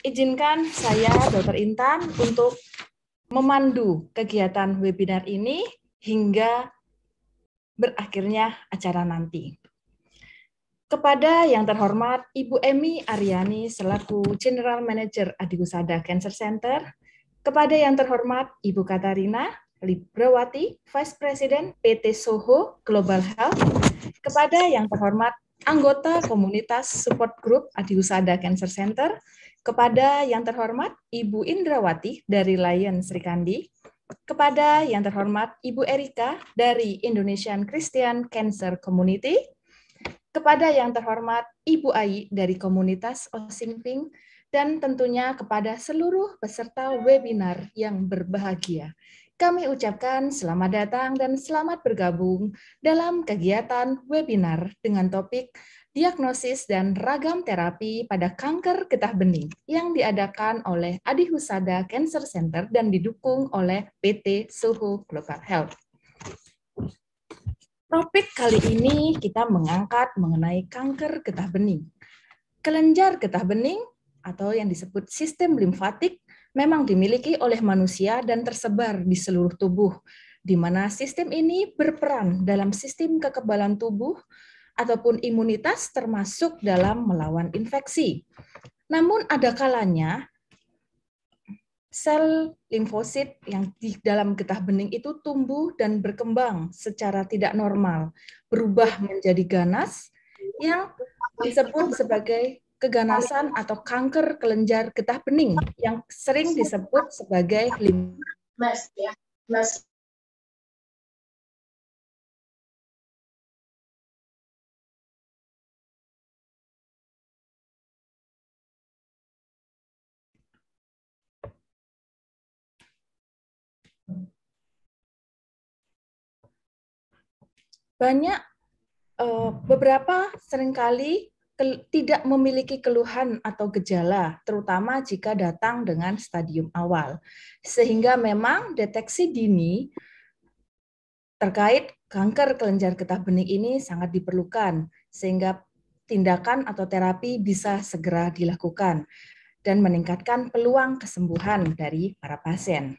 izinkan saya, Dr. Intan, untuk memandu kegiatan webinar ini hingga berakhirnya acara nanti. Kepada yang terhormat Ibu Emi Aryani selaku General Manager Adikusada Cancer Center, kepada yang terhormat Ibu Katarina Librawati, Vice President PT Soho Global Health, kepada yang terhormat anggota komunitas support group Adikusada Cancer Center, kepada yang terhormat Ibu Indrawati dari Lion Sri Kandi, kepada yang terhormat Ibu Erika dari Indonesian Christian Cancer Community, kepada yang terhormat Ibu Ai dari komunitas Osingping, oh dan tentunya kepada seluruh peserta webinar yang berbahagia. Kami ucapkan selamat datang dan selamat bergabung dalam kegiatan webinar dengan topik diagnosis dan ragam terapi pada kanker getah bening yang diadakan oleh Adi Husada Cancer Center dan didukung oleh PT Suhu Global Health. Topik kali ini kita mengangkat mengenai kanker getah bening. Kelenjar getah bening atau yang disebut sistem limfatik memang dimiliki oleh manusia dan tersebar di seluruh tubuh, di mana sistem ini berperan dalam sistem kekebalan tubuh, ataupun imunitas termasuk dalam melawan infeksi. Namun ada kalanya sel limfosit yang di dalam getah bening itu tumbuh dan berkembang secara tidak normal, berubah menjadi ganas yang disebut sebagai keganasan atau kanker kelenjar getah bening yang sering disebut sebagai limfosit. Banyak eh, beberapa seringkali tidak memiliki keluhan atau gejala, terutama jika datang dengan stadium awal. Sehingga memang deteksi dini terkait kanker kelenjar getah bening ini sangat diperlukan, sehingga tindakan atau terapi bisa segera dilakukan dan meningkatkan peluang kesembuhan dari para pasien.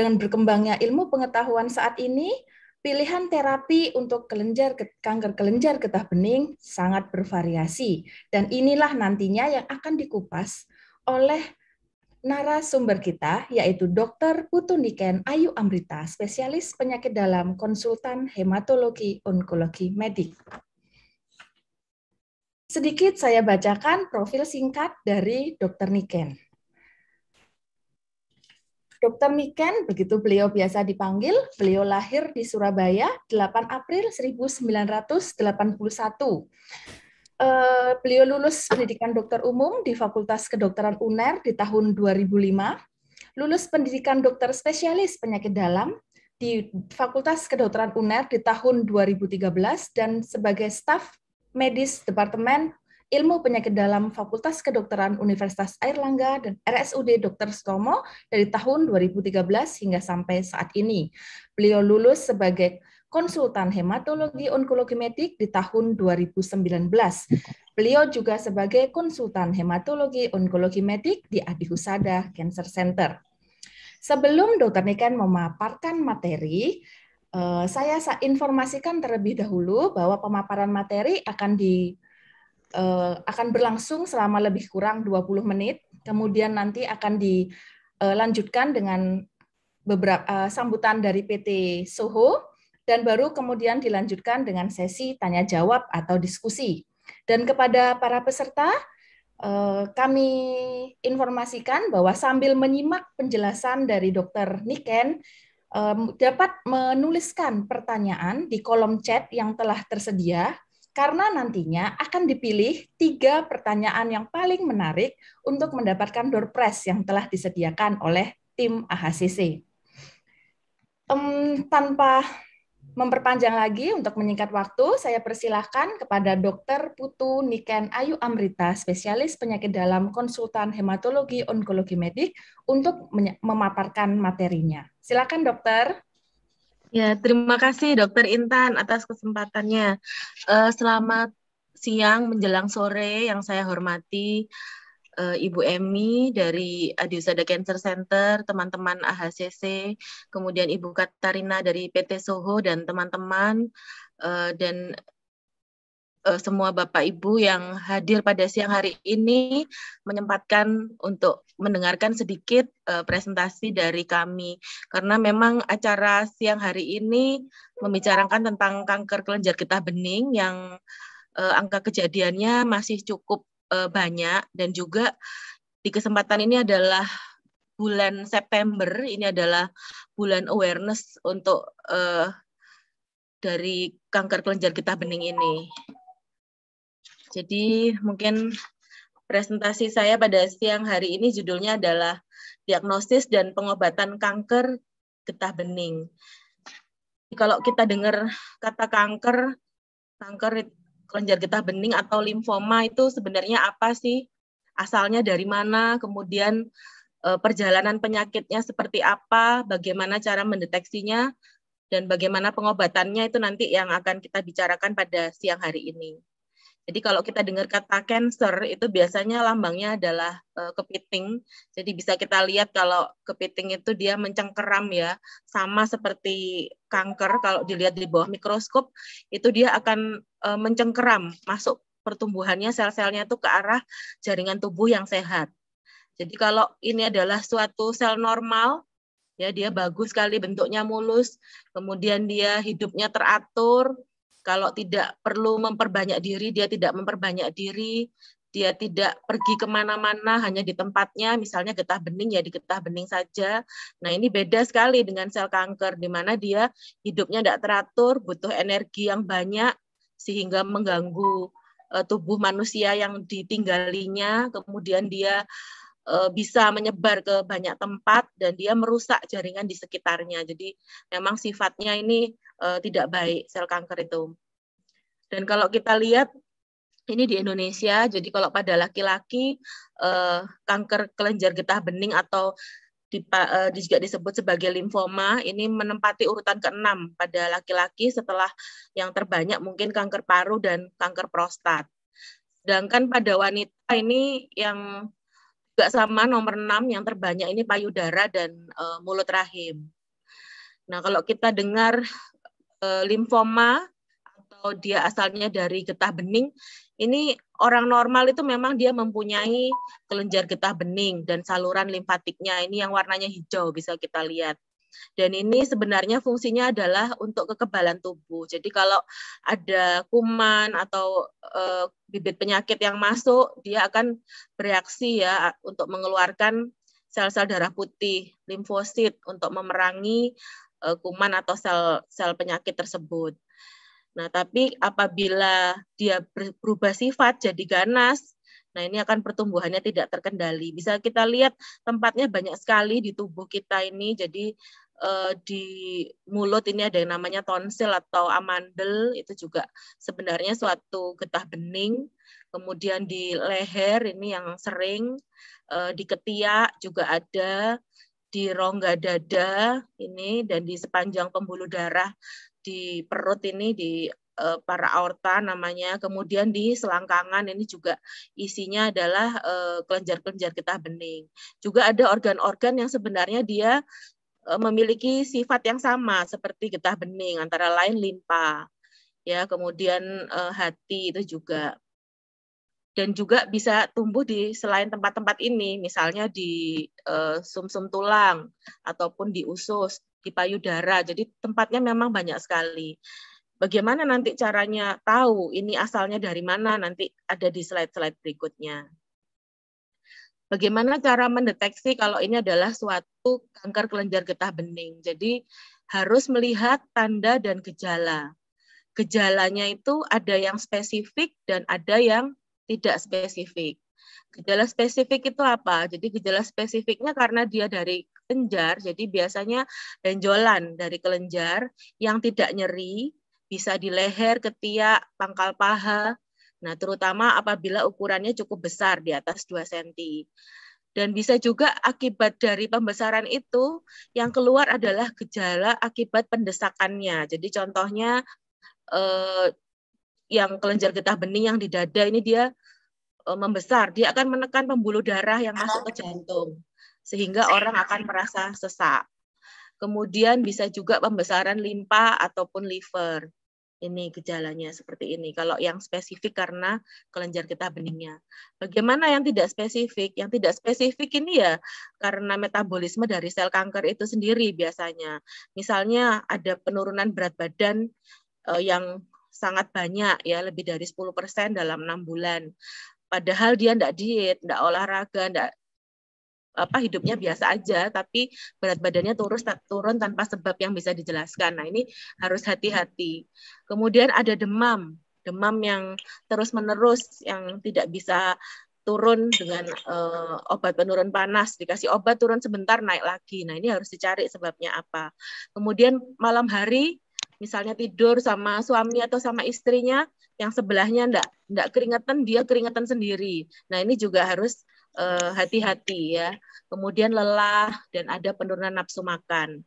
Dengan berkembangnya ilmu pengetahuan saat ini, pilihan terapi untuk kelenjar kanker kelenjar getah bening sangat bervariasi dan inilah nantinya yang akan dikupas oleh narasumber kita yaitu Dr. Putu Niken Ayu Amrita, spesialis penyakit dalam konsultan hematologi onkologi medik. Sedikit saya bacakan profil singkat dari Dr. Niken. Dr. Miken begitu beliau biasa dipanggil, beliau lahir di Surabaya 8 April 1981. Eh, beliau lulus pendidikan dokter umum di Fakultas Kedokteran UNER di tahun 2005, lulus pendidikan dokter spesialis penyakit dalam di Fakultas Kedokteran UNER di tahun 2013 dan sebagai staf medis Departemen Ilmu Penyakit Dalam Fakultas Kedokteran Universitas Airlangga dan RSUD Dr. Stomo dari tahun 2013 hingga sampai saat ini. Beliau lulus sebagai konsultan hematologi onkologi medik di tahun 2019. Beliau juga sebagai konsultan hematologi onkologi medik di Adi Husada Cancer Center. Sebelum Dr. Niken memaparkan materi, eh, saya informasikan terlebih dahulu bahwa pemaparan materi akan di Eh, akan berlangsung selama lebih kurang 20 menit, kemudian nanti akan dilanjutkan eh, dengan beberapa eh, sambutan dari PT Soho dan baru kemudian dilanjutkan dengan sesi tanya jawab atau diskusi. Dan kepada para peserta kami informasikan bahwa sambil menyimak penjelasan dari Dr. Niken dapat menuliskan pertanyaan di kolom chat yang telah tersedia karena nantinya akan dipilih tiga pertanyaan yang paling menarik untuk mendapatkan door prize yang telah disediakan oleh tim AHCC. Um, tanpa memperpanjang lagi untuk menyingkat waktu, saya persilahkan kepada Dr. Putu Niken Ayu Amrita, spesialis penyakit dalam konsultan hematologi onkologi medik untuk memaparkan materinya. Silakan dokter. Ya, terima kasih Dokter Intan atas kesempatannya. Uh, selamat siang menjelang sore yang saya hormati uh, Ibu Emmy dari Adiusada Cancer Center, teman-teman AHCC, kemudian Ibu Katarina dari PT Soho dan teman-teman uh, dan Eh, semua Bapak Ibu yang hadir pada siang hari ini menyempatkan untuk mendengarkan sedikit uh, presentasi dari kami karena memang acara siang hari ini membicarakan tentang kanker kelenjar getah bening yang uh, angka kejadiannya masih cukup uh, banyak dan juga di kesempatan ini adalah bulan September ini adalah bulan awareness untuk uh, dari kanker kelenjar getah bening ini. Jadi mungkin presentasi saya pada siang hari ini judulnya adalah diagnosis dan pengobatan kanker getah bening. Kalau kita dengar kata kanker, kanker kelenjar getah bening atau limfoma itu sebenarnya apa sih? Asalnya dari mana? Kemudian eh, perjalanan penyakitnya seperti apa? Bagaimana cara mendeteksinya? Dan bagaimana pengobatannya itu nanti yang akan kita bicarakan pada siang hari ini. Jadi kalau kita dengar kata cancer itu biasanya lambangnya adalah uh, kepiting. Jadi bisa kita lihat kalau kepiting itu dia mencengkeram ya, sama seperti kanker kalau dilihat di bawah mikroskop itu dia akan uh, mencengkeram, masuk pertumbuhannya sel-selnya itu ke arah jaringan tubuh yang sehat. Jadi kalau ini adalah suatu sel normal, ya dia bagus sekali bentuknya mulus, kemudian dia hidupnya teratur, kalau tidak perlu memperbanyak diri, dia tidak memperbanyak diri, dia tidak pergi kemana-mana hanya di tempatnya, misalnya getah bening ya di getah bening saja. Nah ini beda sekali dengan sel kanker, di mana dia hidupnya tidak teratur, butuh energi yang banyak, sehingga mengganggu eh, tubuh manusia yang ditinggalinya, kemudian dia eh, bisa menyebar ke banyak tempat dan dia merusak jaringan di sekitarnya. Jadi memang sifatnya ini uh, tidak baik sel kanker itu. Dan kalau kita lihat ini di Indonesia, jadi kalau pada laki-laki uh, kanker kelenjar getah bening atau dipa, uh, juga disebut sebagai limfoma ini menempati urutan keenam pada laki-laki setelah yang terbanyak mungkin kanker paru dan kanker prostat. Sedangkan pada wanita ini yang juga sama nomor enam yang terbanyak ini payudara dan uh, mulut rahim. Nah, kalau kita dengar uh, limfoma atau dia asalnya dari getah bening, ini orang normal itu memang dia mempunyai kelenjar getah bening dan saluran limfatiknya ini yang warnanya hijau bisa kita lihat. Dan ini sebenarnya fungsinya adalah untuk kekebalan tubuh. Jadi kalau ada kuman atau e, bibit penyakit yang masuk, dia akan bereaksi ya untuk mengeluarkan sel-sel darah putih, limfosit untuk memerangi uh, kuman atau sel sel penyakit tersebut. Nah, tapi apabila dia berubah sifat jadi ganas, nah ini akan pertumbuhannya tidak terkendali. Bisa kita lihat tempatnya banyak sekali di tubuh kita ini. Jadi uh, di mulut ini ada yang namanya tonsil atau amandel, itu juga sebenarnya suatu getah bening. Kemudian di leher ini yang sering, eh, di ketiak juga ada di rongga dada ini dan di sepanjang pembuluh darah di perut ini di uh, para aorta namanya kemudian di selangkangan ini juga isinya adalah eh, kelenjar-kelenjar uh, getah bening juga ada organ-organ yang sebenarnya dia eh, memiliki sifat yang sama seperti getah bening antara lain limpa ya kemudian hati itu juga dan juga bisa tumbuh di selain tempat-tempat ini, misalnya di eh, sumsum uh, tulang ataupun di usus, di payudara. Jadi tempatnya memang banyak sekali. Bagaimana nanti caranya tahu ini asalnya dari mana? Nanti ada di slide-slide berikutnya. Bagaimana cara mendeteksi kalau ini adalah suatu kanker kelenjar getah bening? Jadi harus melihat tanda dan gejala. Gejalanya itu ada yang spesifik dan ada yang tidak spesifik. Gejala spesifik itu apa? Jadi gejala spesifiknya karena dia dari kelenjar, jadi biasanya benjolan dari kelenjar yang tidak nyeri, bisa di leher, ketiak, pangkal paha. Nah, terutama apabila ukurannya cukup besar di atas 2 cm. Dan bisa juga akibat dari pembesaran itu yang keluar adalah gejala akibat pendesakannya. Jadi contohnya eh, yang kelenjar getah bening yang di dada ini dia Eh, membesar, dia akan menekan pembuluh darah yang masuk ke jantung, sehingga orang akan merasa sesak. Kemudian bisa juga pembesaran limpa ataupun liver. Ini gejalanya seperti ini. Kalau yang spesifik karena kelenjar kita beningnya. Bagaimana yang tidak spesifik? Yang tidak spesifik ini ya karena metabolisme dari sel kanker itu sendiri biasanya. Misalnya ada penurunan berat badan eh, yang sangat banyak ya lebih dari 10% dalam enam bulan padahal dia tidak diet, tidak olahraga, tidak apa hidupnya biasa aja tapi berat badannya turun turun tanpa sebab yang bisa dijelaskan. Nah, ini harus hati-hati. Kemudian ada demam, demam yang terus-menerus yang tidak bisa turun dengan uh, obat penurun panas, dikasih obat turun sebentar naik lagi. Nah, ini harus dicari sebabnya apa. Kemudian malam hari misalnya tidur sama suami atau sama istrinya yang sebelahnya ndak ndak keringatan dia keringatan sendiri. Nah ini juga harus eh, hati-hati uh, ya. Kemudian lelah dan ada penurunan nafsu makan.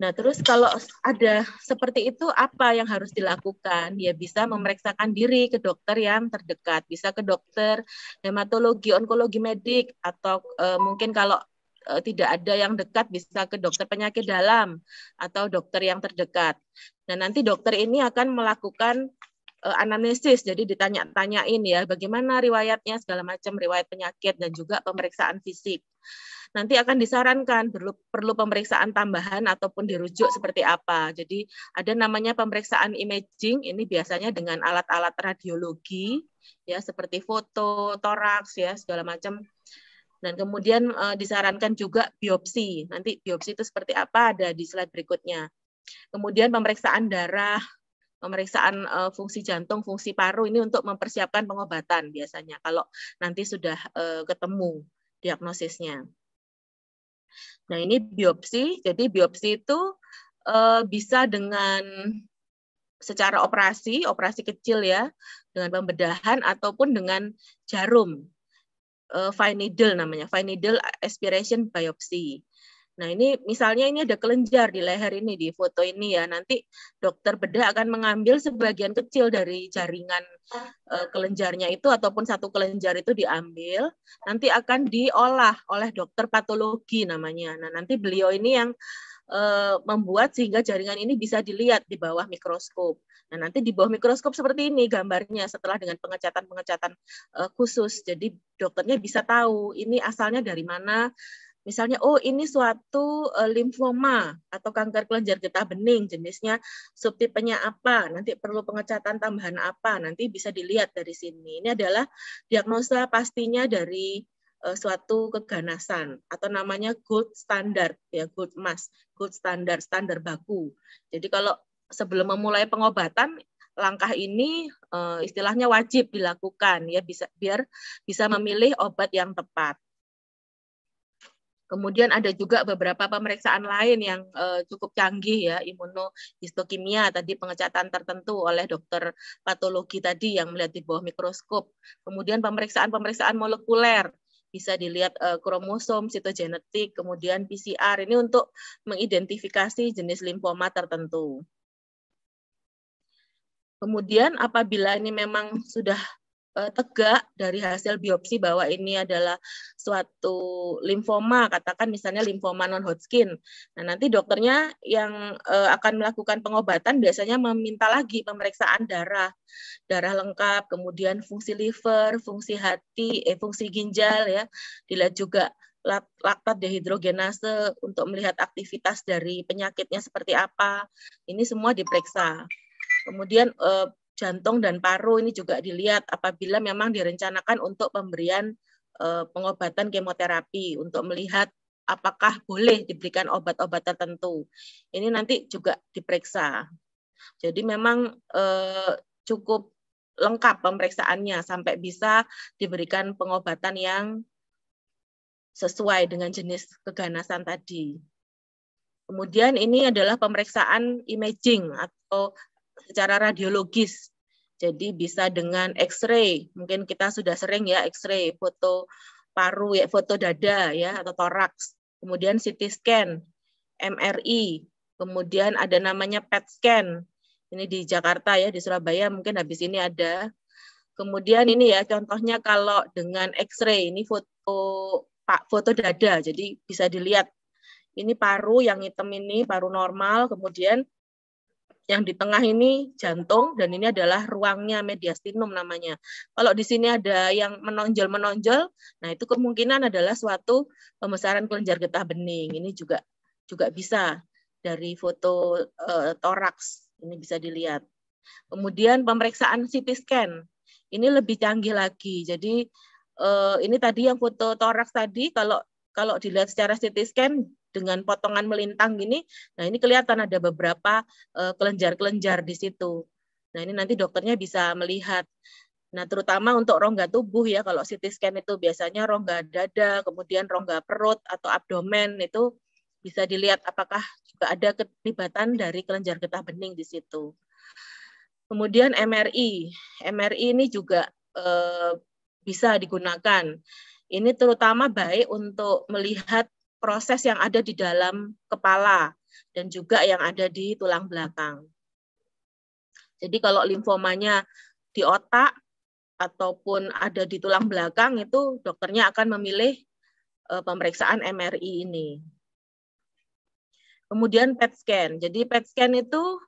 Nah terus kalau ada seperti itu apa yang harus dilakukan? Ya bisa memeriksakan diri ke dokter yang terdekat, bisa ke dokter hematologi, onkologi medik atau uh, mungkin kalau Eh, tidak ada yang dekat bisa ke dokter penyakit dalam atau dokter yang terdekat. Dan nah, nanti dokter ini akan melakukan uh, anamnesis, jadi ditanya-tanyain ya bagaimana riwayatnya segala macam riwayat penyakit dan juga pemeriksaan fisik. Nanti akan disarankan perlu, perlu pemeriksaan tambahan ataupun dirujuk seperti apa. Jadi ada namanya pemeriksaan imaging, ini biasanya dengan alat-alat radiologi ya seperti foto, toraks ya segala macam dan kemudian uh, disarankan juga biopsi. Nanti biopsi itu seperti apa ada di slide berikutnya. Kemudian pemeriksaan darah, pemeriksaan uh, fungsi jantung, fungsi paru ini untuk mempersiapkan pengobatan biasanya kalau nanti sudah uh, ketemu diagnosisnya. Nah, ini biopsi. Jadi biopsi itu uh, bisa dengan secara operasi, operasi kecil ya, dengan pembedahan ataupun dengan jarum uh, fine needle namanya, fine needle aspiration biopsi. Nah, ini misalnya ini ada kelenjar di leher ini di foto ini ya. Nanti dokter bedah akan mengambil sebagian kecil dari jaringan uh, kelenjarnya itu ataupun satu kelenjar itu diambil, nanti akan diolah oleh dokter patologi namanya. Nah, nanti beliau ini yang eh, membuat sehingga jaringan ini bisa dilihat di bawah mikroskop. Nah, nanti di bawah mikroskop seperti ini gambarnya setelah dengan pengecatan-pengecatan uh, khusus. Jadi dokternya bisa tahu ini asalnya dari mana. Misalnya, oh ini suatu uh, eh, limfoma atau kanker kelenjar getah bening, jenisnya subtipenya apa, nanti perlu pengecatan tambahan apa, nanti bisa dilihat dari sini. Ini adalah diagnosa pastinya dari eh, suatu keganasan atau namanya gold standard ya gold emas gold standard standar baku jadi kalau sebelum memulai pengobatan langkah ini uh, istilahnya wajib dilakukan ya bisa biar bisa memilih obat yang tepat. Kemudian ada juga beberapa pemeriksaan lain yang uh, cukup canggih ya, imunohistokimia tadi pengecatan tertentu oleh dokter patologi tadi yang melihat di bawah mikroskop. Kemudian pemeriksaan-pemeriksaan molekuler bisa dilihat uh, kromosom, sitogenetik, kemudian PCR ini untuk mengidentifikasi jenis limfoma tertentu. Kemudian apabila ini memang sudah eh, tegak dari hasil biopsi bahwa ini adalah suatu limfoma, katakan misalnya limfoma non Hodgkin. Nah, nanti dokternya yang eh, akan melakukan pengobatan biasanya meminta lagi pemeriksaan darah, darah lengkap, kemudian fungsi liver, fungsi hati, eh, fungsi ginjal ya. Dilihat juga laktat dehidrogenase untuk melihat aktivitas dari penyakitnya seperti apa. Ini semua diperiksa. Kemudian eh, jantung dan paru ini juga dilihat apabila memang direncanakan untuk pemberian eh, pengobatan kemoterapi untuk melihat apakah boleh diberikan obat-obat tertentu. Ini nanti juga diperiksa. Jadi memang eh, cukup lengkap pemeriksaannya sampai bisa diberikan pengobatan yang sesuai dengan jenis keganasan tadi. Kemudian ini adalah pemeriksaan imaging atau secara radiologis. Jadi bisa dengan X-ray, mungkin kita sudah sering ya X-ray, foto paru, ya, foto dada ya atau toraks. Kemudian CT scan, MRI, kemudian ada namanya PET scan. Ini di Jakarta ya, di Surabaya mungkin habis ini ada. Kemudian ini ya contohnya kalau dengan X-ray, ini foto pak foto dada, jadi bisa dilihat ini paru yang hitam ini paru normal, kemudian yang di tengah ini jantung dan ini adalah ruangnya mediastinum namanya. Kalau di sini ada yang menonjol-menonjol, nah itu kemungkinan adalah suatu pembesaran kelenjar getah bening. Ini juga juga bisa dari foto e, toraks ini bisa dilihat. Kemudian pemeriksaan CT scan. Ini lebih canggih lagi. Jadi e, ini tadi yang foto toraks tadi kalau kalau dilihat secara CT scan dengan potongan melintang gini. Nah, ini kelihatan ada beberapa eh, kelenjar-kelenjar di situ. Nah, ini nanti dokternya bisa melihat. Nah, terutama untuk rongga tubuh ya, kalau CT scan itu biasanya rongga dada, kemudian rongga perut atau abdomen itu bisa dilihat apakah juga ada keterlibatan dari kelenjar getah bening di situ. Kemudian MRI. MRI ini juga e, bisa digunakan. Ini terutama baik untuk melihat proses yang ada di dalam kepala dan juga yang ada di tulang belakang. Jadi kalau limfomanya di otak ataupun ada di tulang belakang itu dokternya akan memilih e, pemeriksaan MRI ini. Kemudian PET scan. Jadi PET scan itu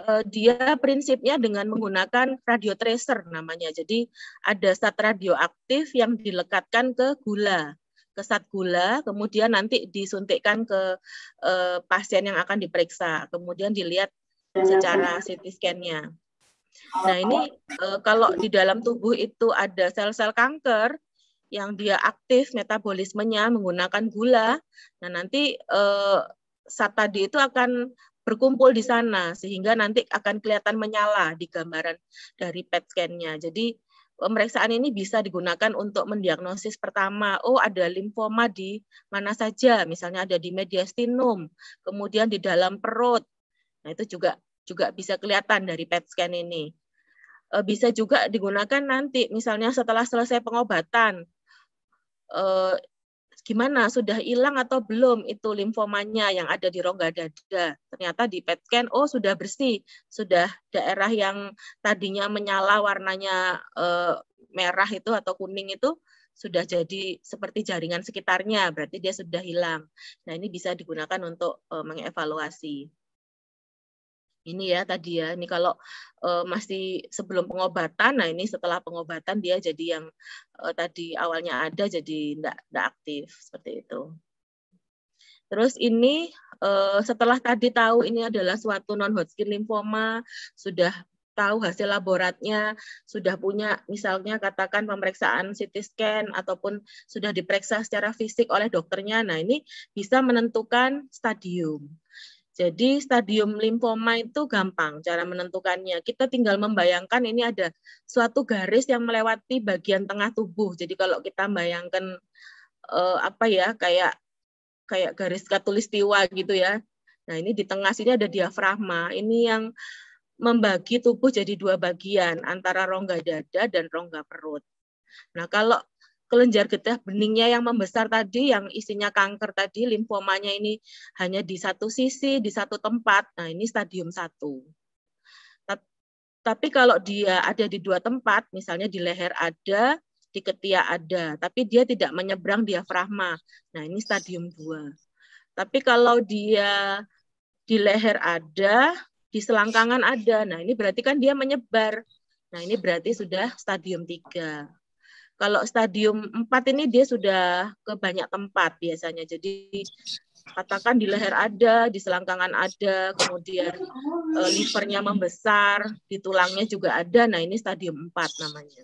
e, dia prinsipnya dengan menggunakan radio tracer namanya. Jadi ada zat radioaktif yang dilekatkan ke gula ke sat gula, kemudian nanti disuntikkan ke eh, pasien yang akan diperiksa, kemudian dilihat secara iya. CT scan-nya. Nah ini eh, kalau di dalam tubuh itu ada sel-sel kanker yang dia aktif metabolismenya menggunakan gula, nah nanti eh, sat tadi itu akan berkumpul di sana sehingga nanti akan kelihatan menyala di gambaran dari PET scan-nya. Jadi pemeriksaan ini bisa digunakan untuk mendiagnosis pertama, oh ada limfoma di mana saja, misalnya ada di mediastinum, kemudian di dalam perut. Nah, itu juga juga bisa kelihatan dari PET scan ini. Eh, bisa juga digunakan nanti, misalnya setelah selesai pengobatan, eh, gimana sudah hilang atau belum itu limfomanya yang ada di rongga dada. Ternyata di PET scan oh sudah bersih, sudah daerah yang tadinya menyala warnanya eh, merah itu atau kuning itu sudah jadi seperti jaringan sekitarnya, berarti dia sudah hilang. Nah, ini bisa digunakan untuk eh, mengevaluasi ini ya tadi ya ini kalau uh, masih sebelum pengobatan nah ini setelah pengobatan dia jadi yang uh, tadi awalnya ada jadi tidak aktif seperti itu terus ini uh, setelah tadi tahu ini adalah suatu non Hodgkin lymphoma sudah tahu hasil laboratnya, sudah punya misalnya katakan pemeriksaan CT scan ataupun sudah diperiksa secara fisik oleh dokternya. Nah, ini bisa menentukan stadium. Jadi stadium limfoma itu gampang cara menentukannya. Kita tinggal membayangkan ini ada suatu garis yang melewati bagian tengah tubuh. Jadi kalau kita bayangkan eh, apa ya kayak kayak garis katulistiwa gitu ya. Nah, ini di tengah sini ada diafragma. Ini yang membagi tubuh jadi dua bagian antara rongga dada dan rongga perut. Nah, kalau kelenjar getah beningnya yang membesar tadi, yang isinya kanker tadi, limfomanya ini hanya di satu sisi, di satu tempat. Nah, ini stadium satu. Tapi kalau dia ada di dua tempat, misalnya di leher ada, di ketiak ada, tapi dia tidak menyeberang diafragma. Nah, ini stadium dua. Tapi kalau dia di leher ada, di selangkangan ada. Nah, ini berarti kan dia menyebar. Nah, ini berarti sudah stadium tiga. Kalau stadium 4 ini dia sudah ke banyak tempat biasanya. Jadi katakan di leher ada, di selangkangan ada, kemudian e, livernya membesar, di tulangnya juga ada. Nah, ini stadium 4 namanya.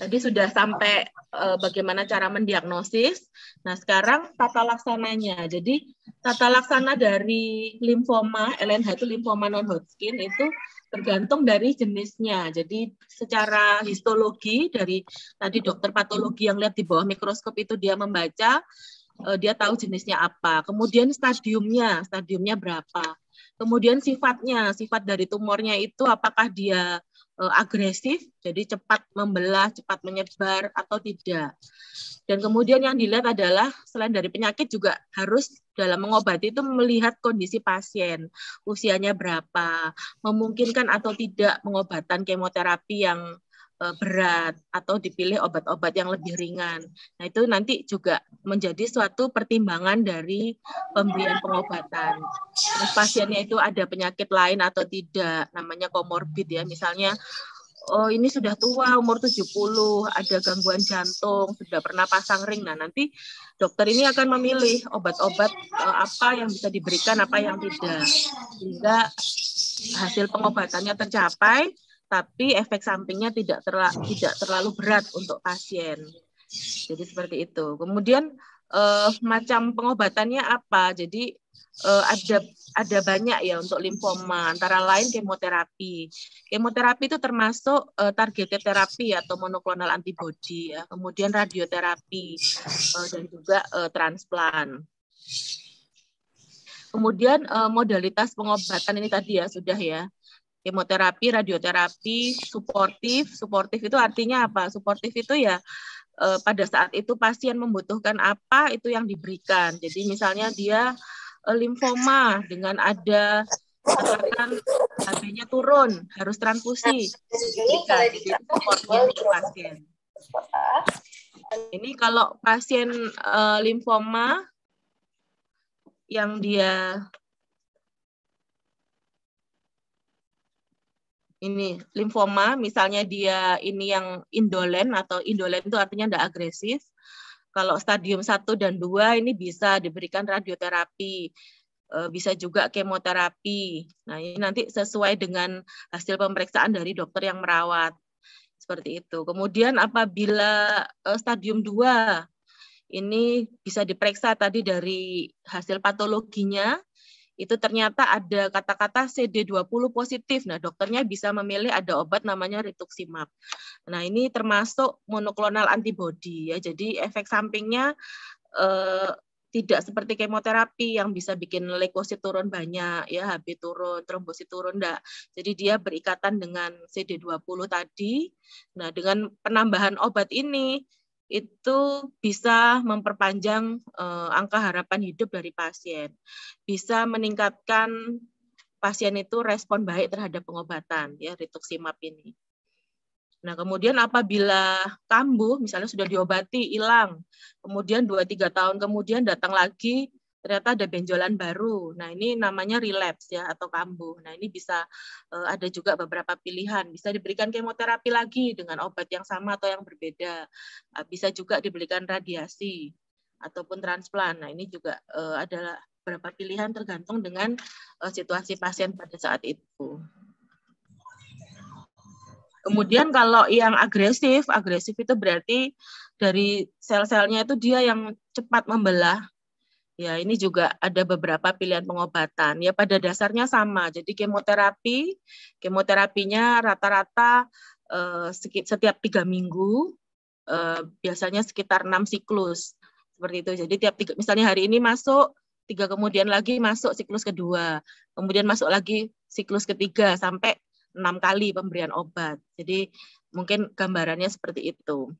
Tadi sudah sampai e, bagaimana cara mendiagnosis. Nah, sekarang tata laksananya. Jadi, tata laksana dari limfoma, LNH itu limfoma non-Hodgkin itu tergantung dari jenisnya. Jadi secara histologi dari tadi dokter patologi yang lihat di bawah mikroskop itu dia membaca, eh, dia tahu jenisnya apa. Kemudian stadiumnya, stadiumnya berapa. Kemudian sifatnya, sifat dari tumornya itu apakah dia Eh, agresif, jadi cepat membelah, cepat menyebar atau tidak. Dan kemudian yang dilihat adalah selain dari penyakit juga harus dalam mengobati itu melihat kondisi pasien, usianya berapa, memungkinkan atau tidak pengobatan kemoterapi yang Eh, berat atau dipilih obat-obat yang lebih ringan. Nah, itu nanti juga menjadi suatu pertimbangan dari pemberian pengobatan. Nah, pasiennya itu ada penyakit lain atau tidak, namanya komorbid ya. Misalnya oh ini sudah tua umur 70 ada gangguan jantung sudah pernah pasang ring nah nanti dokter ini akan memilih obat-obat eh, apa yang bisa diberikan apa yang tidak sehingga hasil pengobatannya tercapai tapi efek sampingnya tidak terla tidak terlalu berat untuk pasien. Jadi seperti itu. Kemudian eh, macam pengobatannya apa? Jadi eh, ada ada banyak ya untuk limfoma, antara lain kemoterapi. Kemoterapi itu termasuk eh, targeted terapi atau monoklonal antibody ya. Kemudian radioterapi eh, dan juga eh, transplant. Kemudian eh, modalitas pengobatan ini tadi ya sudah ya kemoterapi, radioterapi, suportif. Suportif itu artinya apa? Suportif itu ya eh, pada saat itu pasien membutuhkan apa itu yang diberikan. Jadi misalnya dia eh, limfoma dengan ada katakan HB-nya turun, harus transfusi. Jadi pasien. Ini kalau pasien eh, limfoma yang dia ini limfoma misalnya dia ini yang indolen atau indolen itu artinya tidak agresif. Kalau stadium 1 dan 2 ini bisa diberikan radioterapi, eh, bisa juga kemoterapi. Nah, ini nanti sesuai dengan hasil pemeriksaan dari dokter yang merawat. Seperti itu. Kemudian apabila eh, stadium 2 ini bisa diperiksa tadi dari hasil patologinya itu ternyata ada kata-kata CD20 positif. Nah, dokternya bisa memilih ada obat namanya rituximab. Nah, ini termasuk monoklonal antibody ya. Jadi efek sampingnya eh, tidak seperti kemoterapi yang bisa bikin leukosit turun banyak ya Hb turun trombosit turun enggak jadi dia berikatan dengan CD20 tadi nah dengan penambahan obat ini itu bisa memperpanjang uh, angka harapan hidup dari pasien, bisa meningkatkan pasien itu respon baik terhadap pengobatan ya rituximab ini. Nah, kemudian apabila kambuh misalnya sudah diobati hilang, kemudian 2 3 tahun kemudian datang lagi ternyata ada benjolan baru. Nah, ini namanya relapse ya atau kambuh. Nah, ini bisa uh, ada juga beberapa pilihan. Bisa diberikan kemoterapi lagi dengan obat yang sama atau yang berbeda. Uh, bisa juga diberikan radiasi ataupun transplant. Nah, ini juga uh, adalah beberapa pilihan tergantung dengan uh, situasi pasien pada saat itu. Kemudian kalau yang agresif, agresif itu berarti dari sel-selnya itu dia yang cepat membelah Ya, ini juga ada beberapa pilihan pengobatan. Ya, pada dasarnya sama. Jadi kemoterapi, kemoterapinya rata-rata eh, setiap tiga minggu, eh, biasanya sekitar enam siklus seperti itu. Jadi tiap tiga, misalnya hari ini masuk tiga, kemudian lagi masuk siklus kedua, kemudian masuk lagi siklus ketiga sampai enam kali pemberian obat. Jadi mungkin gambarannya seperti itu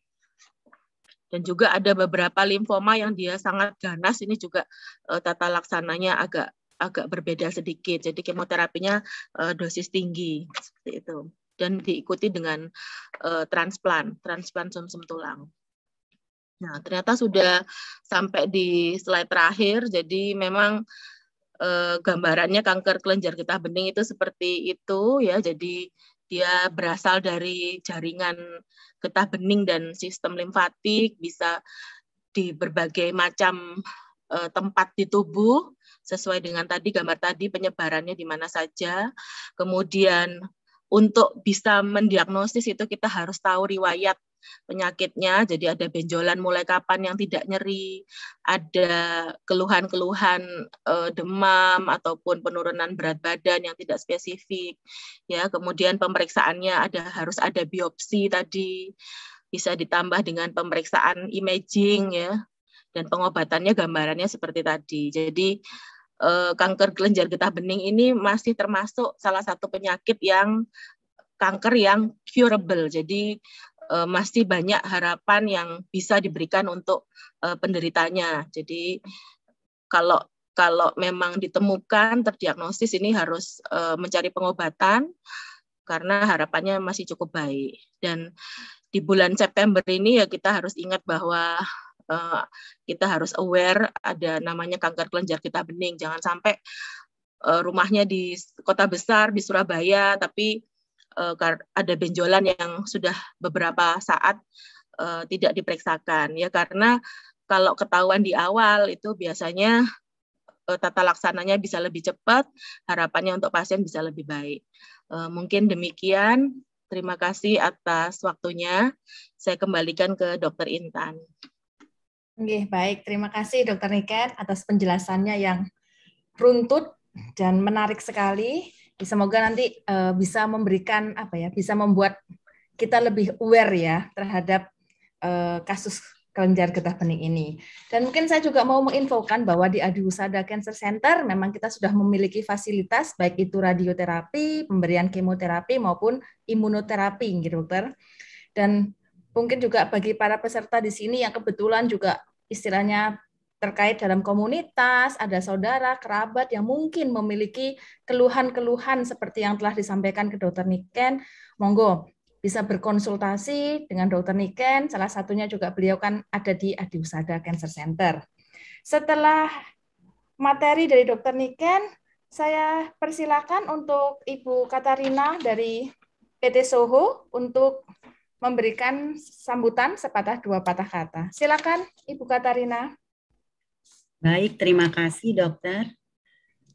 dan juga ada beberapa limfoma yang dia sangat ganas ini juga uh, tata laksananya agak agak berbeda sedikit jadi kemoterapinya uh, dosis tinggi seperti itu dan diikuti dengan uh, transplant transplant sum tulang nah ternyata sudah sampai di slide terakhir jadi memang uh, gambarannya kanker kelenjar getah bening itu seperti itu ya jadi dia berasal dari jaringan getah bening dan sistem limfatik, bisa di berbagai macam uh, tempat di tubuh sesuai dengan tadi gambar tadi penyebarannya di mana saja. Kemudian untuk bisa mendiagnosis itu kita harus tahu riwayat penyakitnya, jadi ada benjolan mulai kapan yang tidak nyeri, ada keluhan-keluhan eh, demam ataupun penurunan berat badan yang tidak spesifik, ya kemudian pemeriksaannya ada harus ada biopsi tadi, bisa ditambah dengan pemeriksaan imaging ya, dan pengobatannya gambarannya seperti tadi, jadi eh, kanker kelenjar getah bening ini masih termasuk salah satu penyakit yang kanker yang curable. Jadi uh, masih banyak harapan yang bisa diberikan untuk uh, penderitanya. Jadi kalau kalau memang ditemukan terdiagnosis ini harus uh, mencari pengobatan karena harapannya masih cukup baik. Dan di bulan September ini ya kita harus ingat bahwa uh, kita harus aware ada namanya kanker kelenjar kita bening. Jangan sampai uh, rumahnya di kota besar di Surabaya tapi uh, ada benjolan yang sudah beberapa saat uh, tidak diperiksakan ya karena kalau ketahuan di awal itu biasanya uh, tata laksananya bisa lebih cepat, harapannya untuk pasien bisa lebih baik. Uh, mungkin demikian. Terima kasih atas waktunya. Saya kembalikan ke Dokter Intan. Oke, baik. Terima kasih Dokter Niken atas penjelasannya yang runtut dan menarik sekali semoga nanti uh, bisa memberikan apa ya, bisa membuat kita lebih aware ya terhadap uh, kasus kelenjar getah bening ini. Dan mungkin saya juga mau menginfokan bahwa di Adiusada Cancer Center memang kita sudah memiliki fasilitas baik itu radioterapi, pemberian kemoterapi maupun imunoterapi gitu dokter. Dan mungkin juga bagi para peserta di sini yang kebetulan juga istilahnya terkait dalam komunitas, ada saudara, kerabat yang mungkin memiliki keluhan-keluhan seperti yang telah disampaikan ke dokter Niken, monggo bisa berkonsultasi dengan dokter Niken, salah satunya juga beliau kan ada di Adi Cancer Center. Setelah materi dari dokter Niken, saya persilakan untuk Ibu Katarina dari PT Soho untuk memberikan sambutan sepatah dua patah kata. Silakan Ibu Katarina. Baik, terima kasih dokter.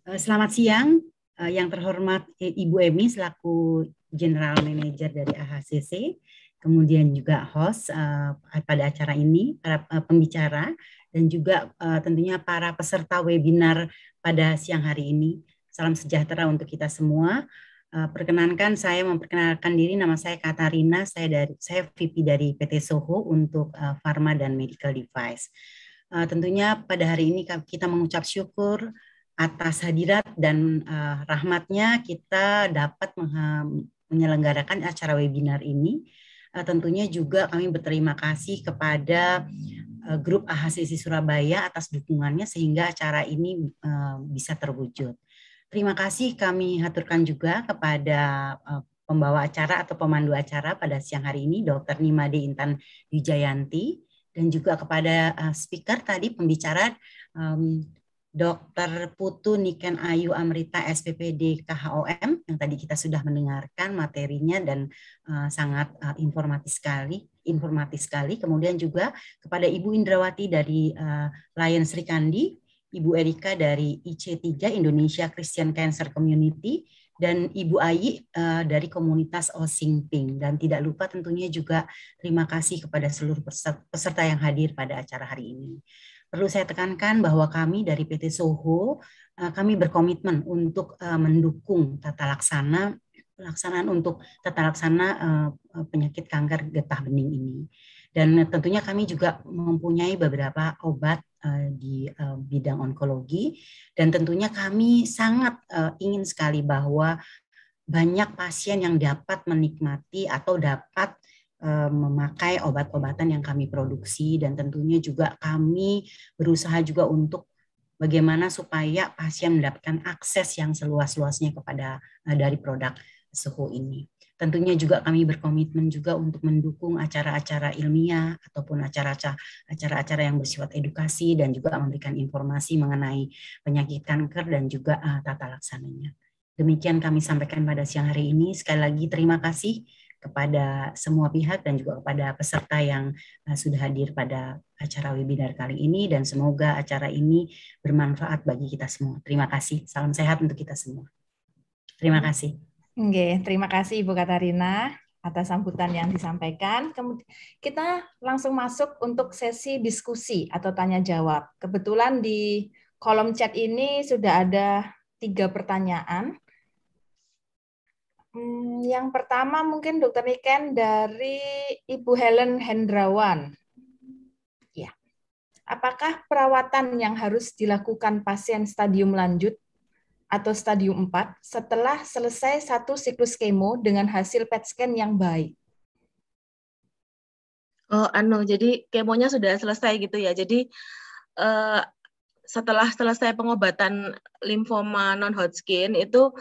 Eh, selamat siang, eh, yang terhormat Ibu Emi selaku General Manager dari AHCC, kemudian juga host eh, pada acara ini, para pembicara, dan juga tentunya para peserta webinar pada siang hari ini. Salam sejahtera untuk kita semua. Perkenankan saya memperkenalkan diri nama saya Katarina, saya dari saya VP dari PT Soho untuk Pharma dan Medical Device. Uh, tentunya pada hari ini kita mengucap syukur atas hadirat dan uh, rahmatnya kita dapat menyelenggarakan acara webinar ini. Uh, tentunya juga kami berterima kasih kepada uh, grup AHCC Surabaya atas dukungannya sehingga acara ini uh, bisa terwujud. Terima kasih kami haturkan juga kepada uh, pembawa acara atau pemandu acara pada siang hari ini, Dr. Nimade Intan Wijayanti, dan juga kepada uh, speaker tadi pembicara um, Dr. Putu Niken Ayu Amrita SPPD KHOM yang tadi kita sudah mendengarkan materinya dan uh, sangat uh, eh, informatif sekali, informatif sekali. Kemudian juga kepada Ibu Indrawati dari uh, Lion Sri Kandi, Ibu Erika dari IC3 Indonesia Christian Cancer Community, dan Ibu Ayi uh, dari komunitas Osingping. Oh dan tidak lupa tentunya juga terima kasih kepada seluruh peserta yang hadir pada acara hari ini. Perlu saya tekankan bahwa kami dari PT Soho, uh, kami berkomitmen untuk uh, mendukung tata laksana pelaksanaan untuk tata laksana uh, penyakit kanker getah bening ini. Dan tentunya kami juga mempunyai beberapa obat Eh, di eh, bidang onkologi dan tentunya kami sangat eh, ingin sekali bahwa banyak pasien yang dapat menikmati atau dapat memakai obat-obatan yang kami produksi dan tentunya juga kami berusaha juga untuk bagaimana supaya pasien mendapatkan akses yang seluas-luasnya kepada dari produk suhu ini. Tentunya juga kami berkomitmen juga untuk mendukung acara-acara ilmiah ataupun acara-acara yang bersifat edukasi dan juga memberikan informasi mengenai penyakit kanker dan juga uh, tata laksananya. Demikian kami sampaikan pada siang hari ini. Sekali lagi terima kasih kepada semua pihak dan juga kepada peserta yang eh, sudah hadir pada acara webinar kali ini dan semoga acara ini bermanfaat bagi kita semua. Terima kasih. Salam sehat untuk kita semua. Terima kasih. Oke, terima kasih Ibu Katarina atas sambutan yang disampaikan. Kemudian kita langsung masuk untuk sesi diskusi atau tanya jawab. Kebetulan di kolom chat ini sudah ada tiga pertanyaan. Hmm, yang pertama mungkin Dokter Niken dari Ibu Helen Hendrawan. Ya, apakah perawatan yang harus dilakukan pasien stadium lanjut atau stadium 4 setelah selesai satu siklus kemo dengan hasil PET scan yang baik. Oh, anu, jadi kemonya sudah selesai gitu ya. Jadi uh, setelah selesai pengobatan limfoma non-Hodgkin itu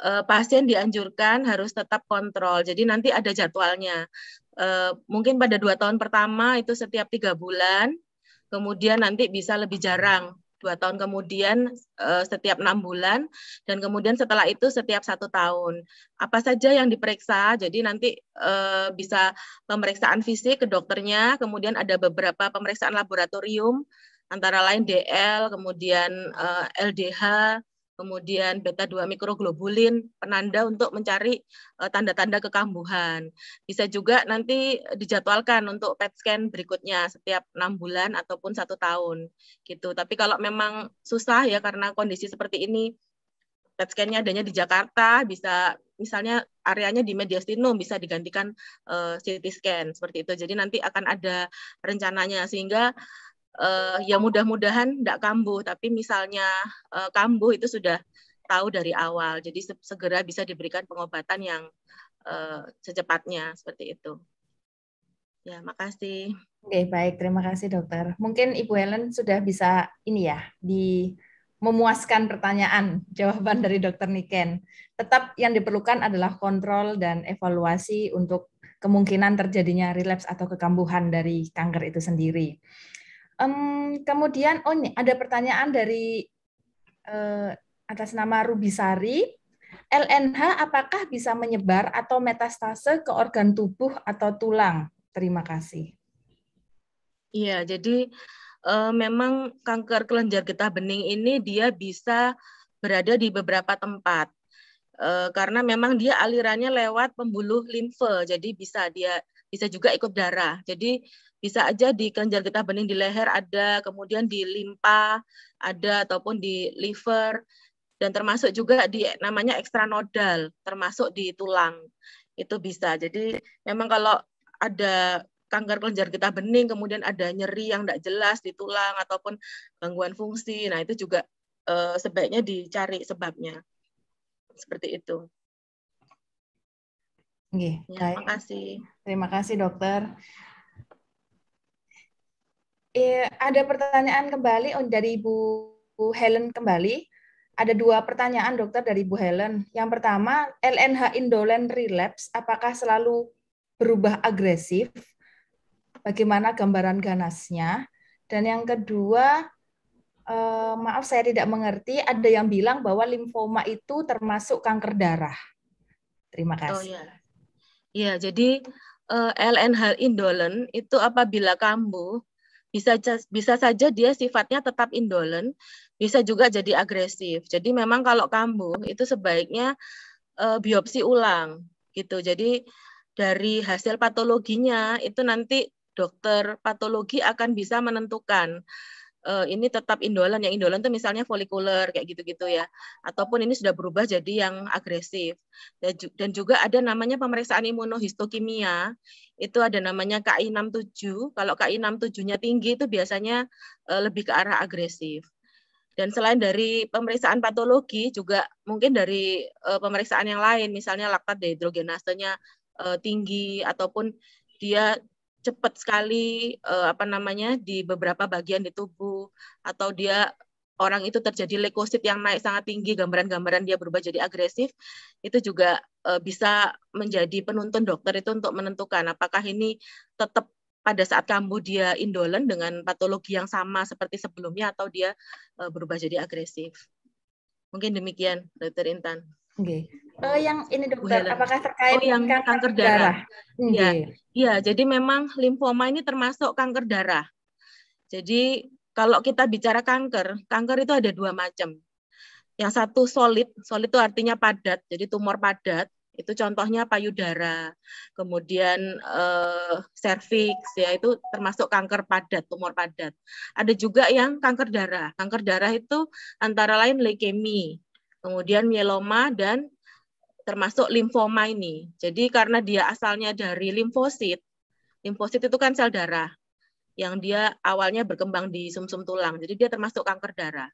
uh, pasien dianjurkan harus tetap kontrol. Jadi nanti ada jadwalnya. Uh, mungkin pada dua tahun pertama itu setiap tiga bulan, kemudian nanti bisa lebih jarang dua tahun kemudian eh, setiap enam bulan, dan kemudian setelah itu setiap satu tahun. Apa saja yang diperiksa, jadi nanti eh, bisa pemeriksaan fisik ke dokternya, kemudian ada beberapa pemeriksaan laboratorium, antara lain DL, kemudian LDH, eh, kemudian beta 2 mikroglobulin penanda untuk mencari eh, tanda-tanda kekambuhan. Bisa juga nanti dijadwalkan untuk PET scan berikutnya setiap enam bulan ataupun satu tahun gitu. Tapi kalau memang susah ya karena kondisi seperti ini PET scan-nya adanya di Jakarta bisa misalnya areanya di mediastinum bisa digantikan uh, eh, CT scan seperti itu. Jadi nanti akan ada rencananya sehingga uh, ya mudah-mudahan tidak kambuh tapi misalnya uh, kambuh itu sudah tahu dari awal jadi segera bisa diberikan pengobatan yang uh, secepatnya seperti itu ya makasih oke baik terima kasih dokter mungkin ibu Helen sudah bisa ini ya di memuaskan pertanyaan jawaban dari dokter Niken tetap yang diperlukan adalah kontrol dan evaluasi untuk kemungkinan terjadinya relaps atau kekambuhan dari kanker itu sendiri. Um, kemudian oh ini ada pertanyaan dari uh, atas nama Rubisari. LNH apakah bisa menyebar atau metastase ke organ tubuh atau tulang? Terima kasih. Iya, jadi uh, memang kanker kelenjar getah bening ini dia bisa berada di beberapa tempat. Uh, karena memang dia alirannya lewat pembuluh limfe, jadi bisa dia bisa juga ikut darah. Jadi bisa aja di kelenjar getah bening di leher ada, kemudian di limpa ada ataupun di liver dan termasuk juga di namanya ekstranodal, termasuk di tulang. Itu bisa. Jadi memang kalau ada kanker kelenjar getah bening, kemudian ada nyeri yang tidak jelas di tulang ataupun gangguan fungsi. Nah, itu juga eh, sebaiknya dicari sebabnya. Seperti itu. Okay, ya, Terima kasih. Terima kasih, dokter. Eh, ada pertanyaan kembali dari Bu Helen kembali. Ada dua pertanyaan dokter dari Bu Helen. Yang pertama, LNH indolent relapse apakah selalu berubah agresif? Bagaimana gambaran ganasnya? Dan yang kedua, eh, maaf saya tidak mengerti, ada yang bilang bahwa limfoma itu termasuk kanker darah. Terima oh, kasih. Oh, ya. ya, jadi LNH eh, indolent itu apabila kambuh bisa bisa saja dia sifatnya tetap indolen, bisa juga jadi agresif. Jadi memang kalau kambuh itu sebaiknya uh, biopsi ulang gitu. Jadi dari hasil patologinya itu nanti dokter patologi akan bisa menentukan uh, ini tetap indolan yang indolan tuh misalnya folikuler kayak gitu-gitu ya ataupun ini sudah berubah jadi yang agresif dan, dan juga ada namanya pemeriksaan imunohistokimia itu ada namanya KI67 kalau KI67-nya tinggi itu biasanya uh, lebih ke arah agresif dan selain dari pemeriksaan patologi juga mungkin dari uh, pemeriksaan yang lain misalnya laktat dehidrogenasenya uh, tinggi ataupun dia cepat sekali uh, apa namanya di beberapa bagian di tubuh atau dia orang itu terjadi leukosit yang naik sangat tinggi gambaran-gambaran dia berubah jadi agresif itu juga uh, bisa menjadi penuntun dokter itu untuk menentukan apakah ini tetap pada saat kambuh dia indolen dengan patologi yang sama seperti sebelumnya atau dia uh, berubah jadi agresif mungkin demikian dokter Intan Okay. Uh, eh, yang ini dokter, apakah terkait oh, yang kanker, kanker darah? darah? Ya, ya, jadi memang limfoma ini termasuk kanker darah. Jadi kalau kita bicara kanker, kanker itu ada dua macam. Yang satu solid, solid itu artinya padat, jadi tumor padat. Itu contohnya payudara, kemudian eh, serviks, ya itu termasuk kanker padat, tumor padat. Ada juga yang kanker darah. Kanker darah itu antara lain leukemia, kemudian mieloma dan termasuk limfoma ini. Jadi karena dia asalnya dari limfosit, limfosit itu kan sel darah yang dia awalnya berkembang di sumsum -sum tulang. Jadi dia termasuk kanker darah.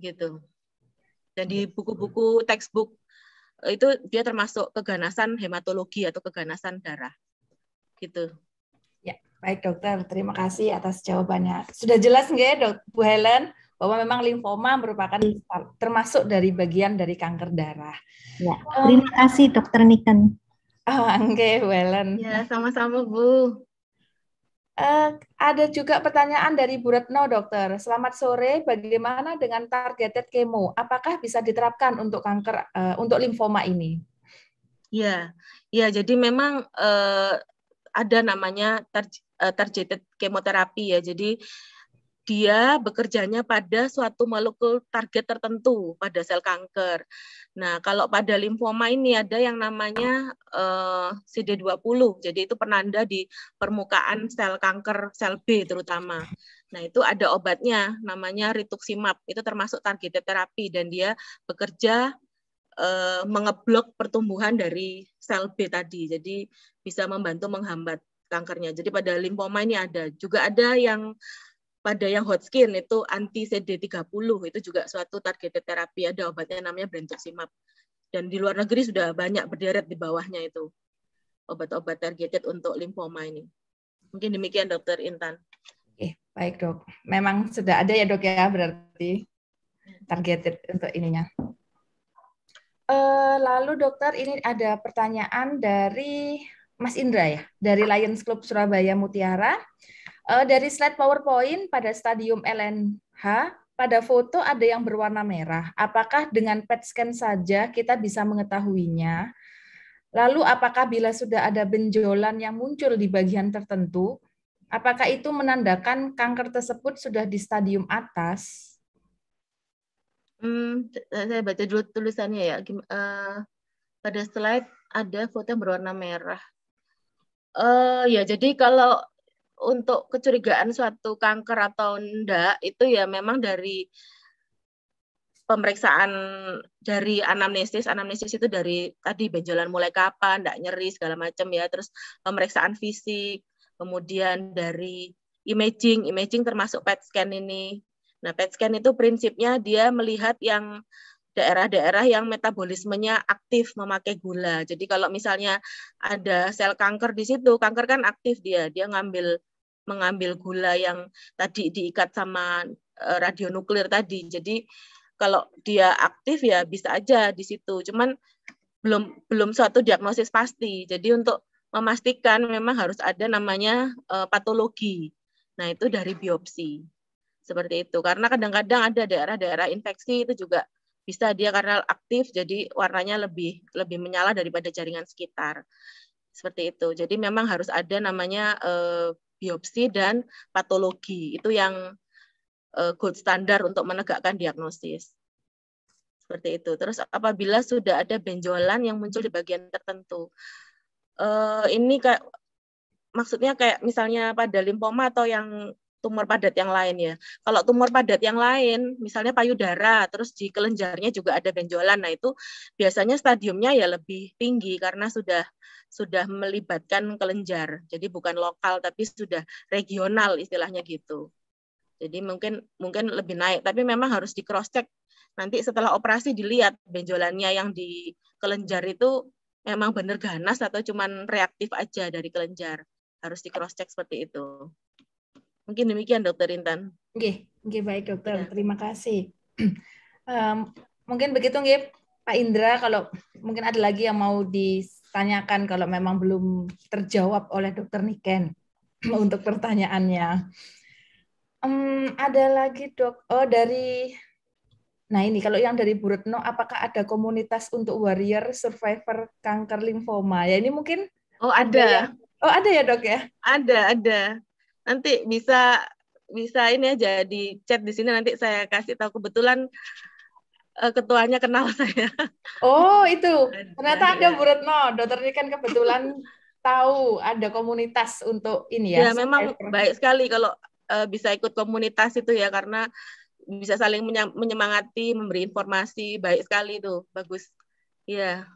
Gitu. Dan di buku-buku textbook eh, itu dia termasuk keganasan hematologi atau keganasan darah. Gitu. Ya, baik dokter. Terima kasih atas jawabannya. Sudah jelas nggak ya, Dok Bu Helen? bahwa memang limfoma merupakan termasuk dari bagian dari kanker darah. Ya. Terima kasih Dokter Niken. Oh, oke, okay, Welen. Ya, sama-sama Bu. Uh, ada juga pertanyaan dari Bu Retno, dokter. Selamat sore. Bagaimana dengan targeted kemo? Apakah bisa diterapkan untuk kanker, uh, untuk limfoma ini? Ya, ya. Jadi memang uh, ada namanya tar, uh, targeted kemoterapi ya. Jadi dia bekerjanya pada suatu molekul target tertentu pada sel kanker. Nah, kalau pada limfoma ini ada yang namanya eh, uh, CD20. Jadi itu penanda di permukaan sel kanker sel B terutama. Nah, itu ada obatnya namanya rituximab. Itu termasuk targeted terapi dan dia bekerja uh, mengeblok pertumbuhan dari sel B tadi. Jadi bisa membantu menghambat kankernya. Jadi pada limfoma ini ada. Juga ada yang pada yang hot skin itu anti CD30 itu juga suatu target terapi ada obatnya namanya brentuximab dan di luar negeri sudah banyak berderet di bawahnya itu obat-obat targeted untuk limfoma ini. Mungkin demikian Dokter Intan. Oke, baik dok. Memang sudah ada ya dok ya berarti targeted untuk ininya. Eh, lalu dokter ini ada pertanyaan dari Mas Indra ya dari Lions Club Surabaya Mutiara. Eh, dari slide PowerPoint pada stadium LNH, pada foto ada yang berwarna merah. Apakah dengan PET scan saja kita bisa mengetahuinya? Lalu apakah bila sudah ada benjolan yang muncul di bagian tertentu, apakah itu menandakan kanker tersebut sudah di stadium atas? Hmm, saya baca dulu tulisannya ya. Uh, pada slide ada foto yang berwarna merah. Uh, ya, jadi kalau untuk kecurigaan suatu kanker atau enggak itu ya memang dari pemeriksaan dari anamnesis, anamnesis itu dari tadi benjolan mulai kapan, enggak nyeri segala macam ya, terus pemeriksaan fisik, kemudian dari imaging, imaging termasuk PET scan ini. Nah, PET scan itu prinsipnya dia melihat yang daerah-daerah yang metabolismenya aktif memakai gula. Jadi kalau misalnya ada sel kanker di situ, kanker kan aktif dia, dia ngambil mengambil gula yang tadi diikat sama e, radio nuklir tadi. Jadi kalau dia aktif ya bisa aja di situ. Cuman belum belum suatu diagnosis pasti. Jadi untuk memastikan memang harus ada namanya uh, patologi. Nah, itu dari biopsi. Seperti itu. Karena kadang-kadang ada daerah-daerah infeksi itu juga bisa dia karena aktif jadi warnanya lebih lebih menyala daripada jaringan sekitar. Seperti itu. Jadi memang harus ada namanya uh, biopsi dan patologi. Itu yang eh, gold standar untuk menegakkan diagnosis. Seperti itu. Terus apabila sudah ada benjolan yang muncul di bagian tertentu. Eh, ini kayak maksudnya kayak misalnya pada limfoma atau yang tumor padat yang lain ya. Kalau tumor padat yang lain, misalnya payudara, terus di kelenjarnya juga ada benjolan, nah itu biasanya stadiumnya ya lebih tinggi karena sudah sudah melibatkan kelenjar. Jadi bukan lokal tapi sudah regional istilahnya gitu. Jadi mungkin mungkin lebih naik, tapi memang harus di cross check. Nanti setelah operasi dilihat benjolannya yang di kelenjar itu memang benar ganas atau cuman reaktif aja dari kelenjar. Harus di cross check seperti itu. Mungkin demikian Dokter Intan. Oke, oke baik Dokter. Ya. Terima kasih. um, mungkin begitu nggih Pak Indra kalau mungkin ada lagi yang mau ditanyakan kalau memang belum terjawab oleh Dokter Niken untuk pertanyaannya. Um, ada lagi dok. Oh dari Nah ini kalau yang dari Bu apakah ada komunitas untuk warrior survivor kanker limfoma? Ya ini mungkin. Oh ada. Ya? Oh ada ya dok ya? Ada ada nanti bisa bisa ini aja di chat di sini nanti saya kasih tahu kebetulan uh, ketuanya kenal saya. Oh itu ternyata ada Bu Retno, dokter ini kan kebetulan tahu ada komunitas untuk ini ya. Ya memang baik sekali kalau uh, bisa ikut komunitas itu ya karena bisa saling menyemangati, memberi informasi baik sekali itu bagus. Iya.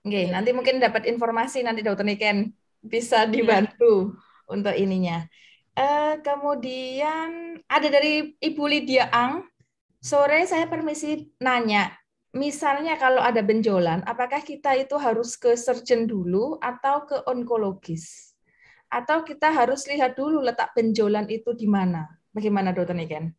Oke, okay, nanti mungkin dapat informasi nanti dokter Niken bisa iya. dibantu. Yeah untuk ininya. Uh, kemudian ada dari Ibu Lydia Ang. Sore saya permisi nanya, misalnya kalau ada benjolan, apakah kita itu harus ke surgeon dulu atau ke onkologis? Atau kita harus lihat dulu letak benjolan itu di mana? Bagaimana dokter Niken?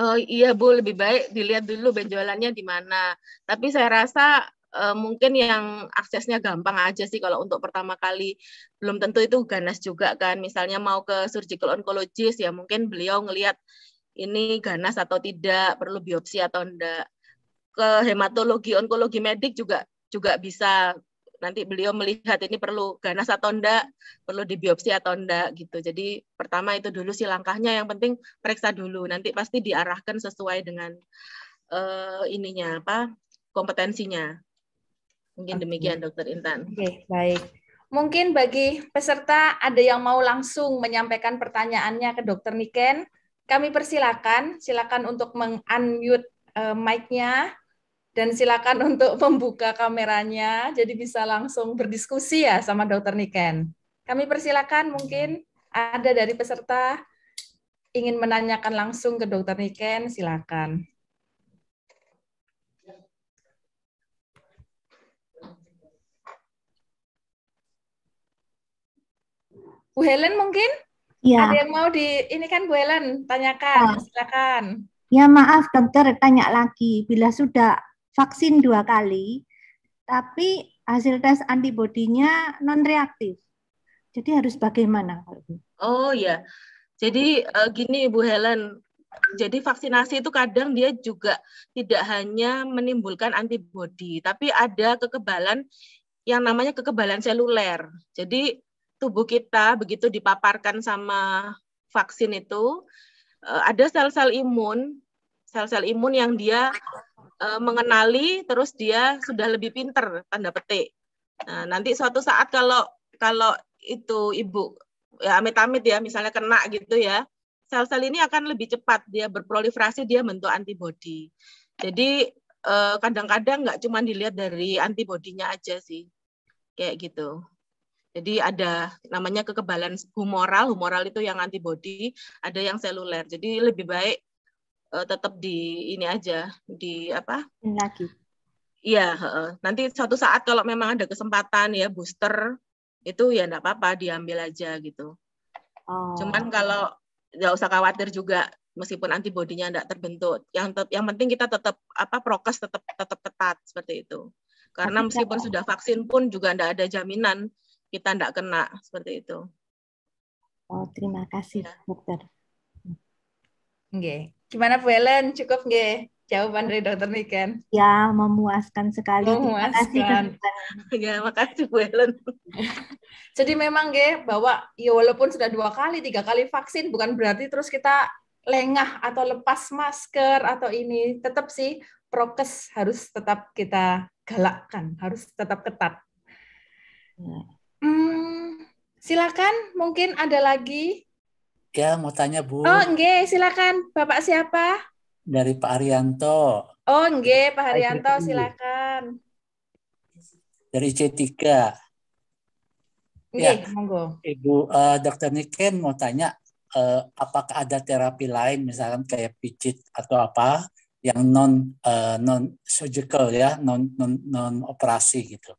Oh iya Bu, lebih baik dilihat dulu benjolannya di mana. Tapi saya rasa Eh, mungkin yang aksesnya gampang aja sih kalau untuk pertama kali belum tentu itu ganas juga kan misalnya mau ke surgical oncologist ya mungkin beliau ngelihat ini ganas atau tidak perlu biopsi atau enggak ke hematologi onkologi medik juga juga bisa nanti beliau melihat ini perlu ganas atau enggak, perlu dibiopsi atau enggak gitu. Jadi pertama itu dulu sih langkahnya yang penting periksa dulu. Nanti pasti diarahkan sesuai dengan uh, ininya apa kompetensinya. Mungkin demikian Dokter Intan. Oke, okay, baik. Mungkin bagi peserta ada yang mau langsung menyampaikan pertanyaannya ke Dokter Niken, kami persilakan, silakan untuk meng-unmute uh, mic-nya dan silakan untuk membuka kameranya, jadi bisa langsung berdiskusi ya sama Dokter Niken. Kami persilakan mungkin ada dari peserta ingin menanyakan langsung ke Dokter Niken, silakan. Bu Helen mungkin? Ya. Ada yang mau di ini kan Bu Helen tanyakan, ya. silakan. Ya maaf dokter tanya lagi bila sudah vaksin dua kali tapi hasil tes antibodinya non reaktif. Jadi harus bagaimana? Oh ya, jadi uh, gini Bu Helen, jadi vaksinasi itu kadang dia juga tidak hanya menimbulkan antibodi, tapi ada kekebalan yang namanya kekebalan seluler. Jadi tubuh kita begitu dipaparkan sama vaksin itu eh, ada sel-sel imun, sel-sel imun yang dia eh, mengenali terus dia sudah lebih pinter tanda petik. Nah, nanti suatu saat kalau kalau itu ibu ya amit-amit ya misalnya kena gitu ya, sel-sel ini akan lebih cepat dia berproliferasi dia bentuk antibodi. Jadi eh, kadang-kadang nggak cuma dilihat dari antibodinya aja sih. Kayak gitu. Jadi ada namanya kekebalan humoral, humoral itu yang antibodi, ada yang seluler. Jadi lebih baik uh, tetap di ini aja di apa? Lagi. Iya, uh, nanti suatu saat kalau memang ada kesempatan ya booster itu ya enggak apa-apa diambil aja gitu. Oh. Cuman kalau nggak usah khawatir juga meskipun antibodinya enggak terbentuk. Yang yang penting kita tetap apa prokes tetap tetap ketat seperti itu. Karena meskipun sudah vaksin pun juga enggak ada jaminan kita tidak kena seperti itu. Oh, terima kasih, ya. dokter. Oke, Gimana Bu Ellen? Cukup nggak jawaban dari dokter Niken? Ya, memuaskan sekali. Memuaskan. Ya, makasih Bu Ellen. Jadi memang nggak bahwa ya walaupun sudah dua kali, tiga kali vaksin bukan berarti terus kita lengah atau lepas masker atau ini tetap sih prokes harus tetap kita galakkan, harus tetap ketat. Ya. Hmm, silakan, mungkin ada lagi. Ya, mau tanya Bu. Oh, enggak, silakan. Bapak siapa? Dari Pak Arianto. Oh, enggak, Pak Haryanto, silakan. Dari C3. Iya, monggo. Ibu uh, eh, Dr. Niken mau tanya uh, apakah ada terapi lain misalkan kayak pijit atau apa yang non uh, non surgical ya, non non non operasi gitu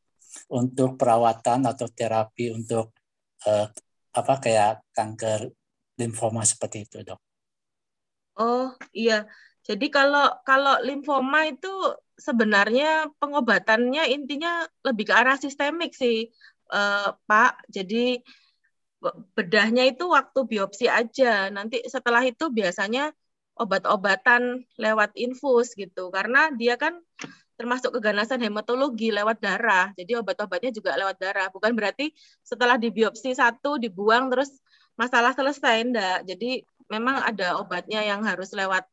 untuk perawatan atau terapi untuk uh, apa kayak kanker limfoma seperti itu, Dok? Oh, iya. Jadi kalau kalau limfoma itu sebenarnya pengobatannya intinya lebih ke arah sistemik sih, uh, Pak. Jadi bedahnya itu waktu biopsi aja. Nanti setelah itu biasanya obat-obatan lewat infus gitu. Karena dia kan termasuk keganasan hematologi lewat darah. Jadi obat-obatnya juga lewat darah. Bukan berarti setelah di biopsi satu dibuang terus masalah selesai enggak. Jadi memang ada obatnya yang harus lewat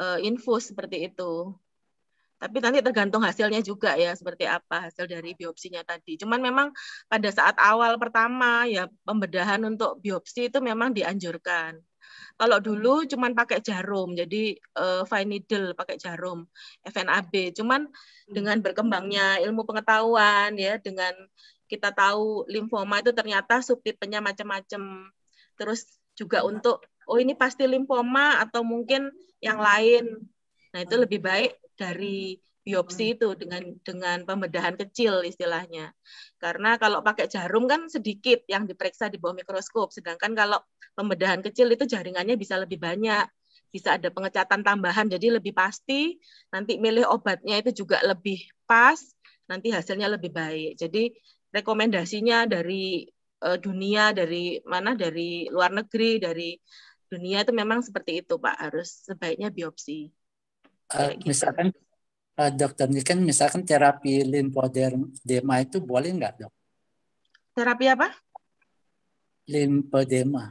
uh, infus seperti itu. Tapi nanti tergantung hasilnya juga ya seperti apa hasil dari biopsinya tadi. Cuman memang pada saat awal pertama ya pembedahan untuk biopsi itu memang dianjurkan. Kalau hmm. dulu cuman pakai jarum, jadi uh, fine needle pakai jarum FNAB. Cuman hmm. dengan berkembangnya ilmu pengetahuan ya, dengan kita tahu limfoma itu ternyata subtipenya macam-macam. Terus juga hmm. untuk oh ini pasti limfoma atau mungkin yang lain. Nah, itu lebih baik dari biopsi hmm. itu dengan dengan pembedahan kecil istilahnya. Karena kalau pakai jarum kan sedikit yang diperiksa di bawah mikroskop, sedangkan kalau pembedahan kecil itu jaringannya bisa lebih banyak, bisa ada pengecatan tambahan jadi lebih pasti, nanti milih obatnya itu juga lebih pas, nanti hasilnya lebih baik. Jadi rekomendasinya dari eh, dunia dari mana dari luar negeri, dari dunia itu memang seperti itu, Pak. Harus sebaiknya biopsi. Uh, misalkan uh, dokter kan misalkan terapi limfodema itu boleh nggak dok? Terapi apa? Limfodema.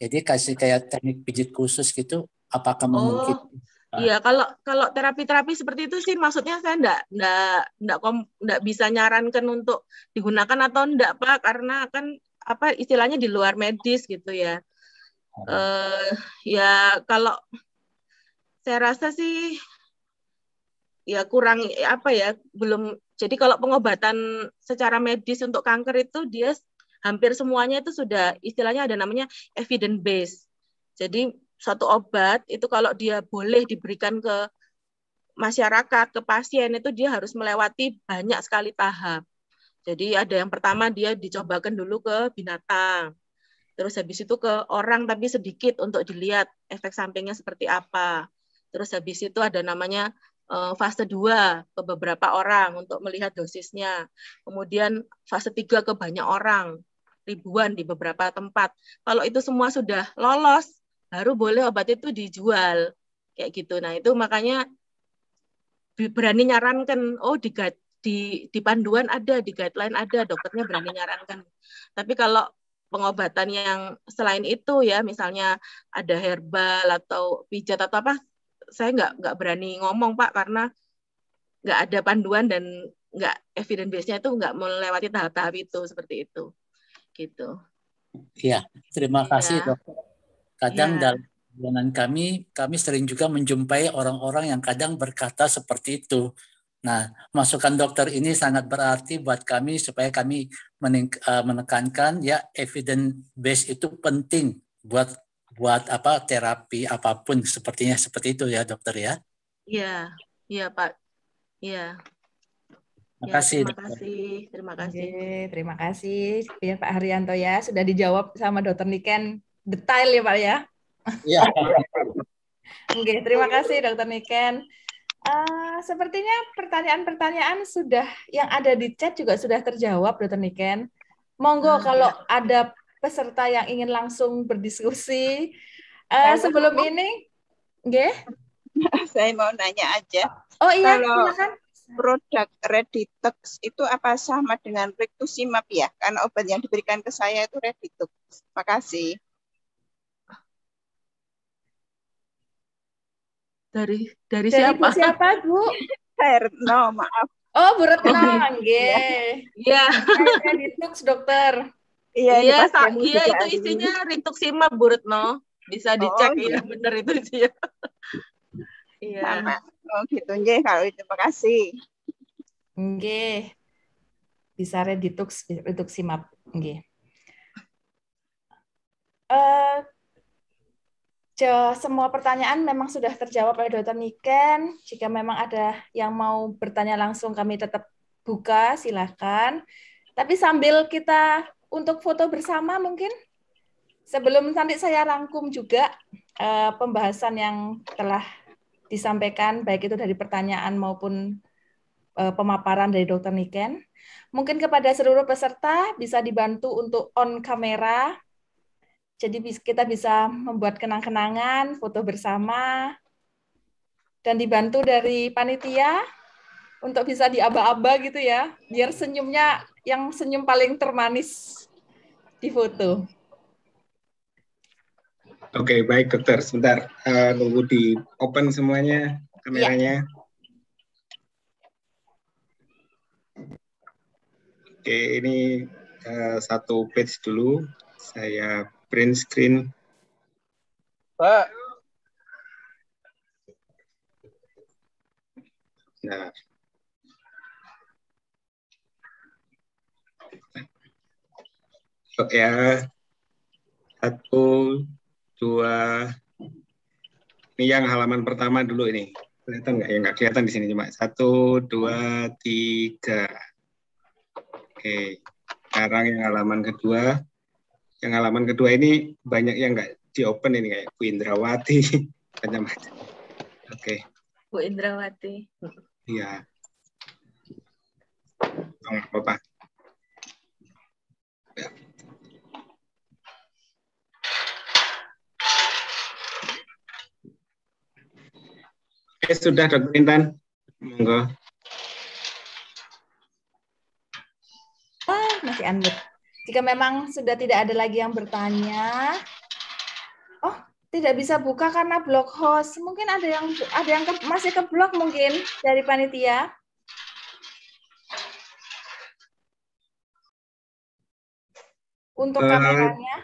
Jadi kasih kayak teknik pijit khusus gitu, apakah oh, memungkinkan? Iya, kalau kalau terapi-terapi seperti itu sih maksudnya saya enggak enggak enggak, kom, enggak bisa nyarankan untuk digunakan atau enggak Pak karena kan apa istilahnya di luar medis gitu ya. Iya. Eh uh, ya kalau saya rasa sih ya kurang eh, apa ya belum jadi kalau pengobatan secara medis untuk kanker itu dia hampir semuanya itu sudah istilahnya ada namanya evidence based. Jadi suatu obat itu kalau dia boleh diberikan ke masyarakat, ke pasien itu dia harus melewati banyak sekali tahap. Jadi ada yang pertama dia dicobakan dulu ke binatang. Terus habis itu ke orang tapi sedikit untuk dilihat efek sampingnya seperti apa. Terus habis itu ada namanya Eh, fase 2 ke beberapa orang untuk melihat dosisnya. Kemudian fase 3 ke banyak orang, ribuan di beberapa tempat. Kalau itu semua sudah lolos, baru boleh obat itu dijual. Kayak gitu. Nah, itu makanya berani nyarankan, oh di di, di panduan ada, di guideline ada, dokternya berani nyarankan. Tapi kalau pengobatan yang selain itu ya, misalnya ada herbal atau pijat atau apa, saya nggak nggak berani ngomong pak karena nggak ada panduan dan nggak evidence base-nya itu nggak melewati tahap-tahap itu seperti itu gitu. Ya, terima kasih iya. dokter. Kadang ya. dalam perjalanan kami, kami sering juga menjumpai orang-orang yang kadang berkata seperti itu. Nah, masukan dokter ini sangat berarti buat kami supaya kami eh, menekankan ya evidence base itu penting buat buat apa terapi apapun sepertinya seperti itu ya dokter ya. Iya, iya Pak. Iya. Ya, terima kasih. Ya, terima kasih. Terima kasih. Oke, terima kasih ya Pak Haryanto ya sudah dijawab sama Dokter Niken detail ya Pak ya. Iya. Oke, terima kasih Dokter Niken. Uh, sepertinya pertanyaan-pertanyaan sudah yang ada di chat juga sudah terjawab Dokter Niken. Monggo nah, kalau iya. ada peserta yang ingin langsung berdiskusi. Uh, sebelum mau... ini, yeah. Saya mau nanya aja. Oh iya, Kalau silakan. Produk Reditex itu apa sama dengan Rituximab ya? Karena obat yang diberikan ke saya itu Reditex. Makasih. Dari dari, dari siapa? siapa, Bu? Herno, maaf. Oh, Bu Retno, Oh, Iya. iya. Reditex, dokter. Iya, iya, iya, oh, ya, iya. itu isinya rituximab Bu Retno. Bisa dicek oh, iya. ya benar itu sih. iya. Sama. Oh gitu nggih kalau itu makasih. Nggih. Bisa reditux rituximab nggih. Eh, uh, semua pertanyaan memang sudah terjawab oleh Dr. Niken. Jika memang ada yang mau bertanya langsung, kami tetap buka, silakan. Tapi sambil kita untuk foto bersama mungkin sebelum nanti saya rangkum juga uh, pembahasan yang telah disampaikan baik itu dari pertanyaan maupun uh, pemaparan dari Dokter Niken. Mungkin kepada seluruh peserta bisa dibantu untuk on kamera. Jadi kita bisa membuat kenang-kenangan, foto bersama, dan dibantu dari panitia untuk bisa diaba-aba gitu ya, biar senyumnya yang senyum paling termanis di foto. Oke, okay, baik dokter. Sebentar, uh, nunggu di open semuanya kameranya. Ya. Oke, ini uh, satu page dulu. Saya print screen. Pak. Nah. ya satu dua ini yang halaman pertama dulu ini kelihatan nggak ya nggak kelihatan di sini cuma satu dua tiga oke sekarang yang halaman kedua yang halaman kedua ini banyak yang nggak di open ini kayak Bu Indrawati banyak macam oke Bu Indrawati iya Oh, Bapak sudah Dr. Intan. Monggo. Ah, masih anget. Jika memang sudah tidak ada lagi yang bertanya, oh tidak bisa buka karena blog host. Mungkin ada yang ada yang ke, masih ke blog mungkin dari panitia. Untuk uh, kameranya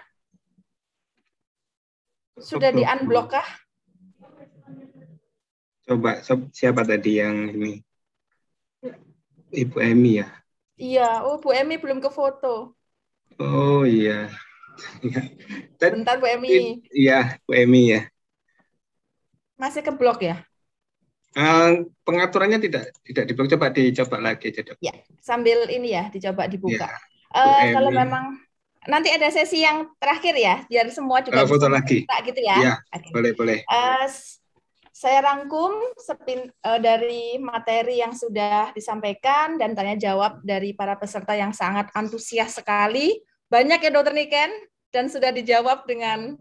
sudah di unblock kah? Coba siapa tadi yang ini? Ibu Emi ya? Iya, oh Bu Emi belum ke foto. Oh iya. iya. Dan, Bentar Bu Emi. Iya, Bu Emi ya. Masih ke blog ya? Uh, pengaturannya tidak tidak di coba dicoba lagi coba. Ya, sambil ini ya dicoba dibuka. Ya, uh, kalau memang nanti ada sesi yang terakhir ya biar semua juga uh, foto lagi. Kita, gitu ya. ya okay. Boleh boleh. Uh, saya rangkum sepin, uh, dari materi yang sudah disampaikan dan tanya jawab dari para peserta yang sangat antusias sekali. Banyak ya Dokter Niken dan sudah dijawab dengan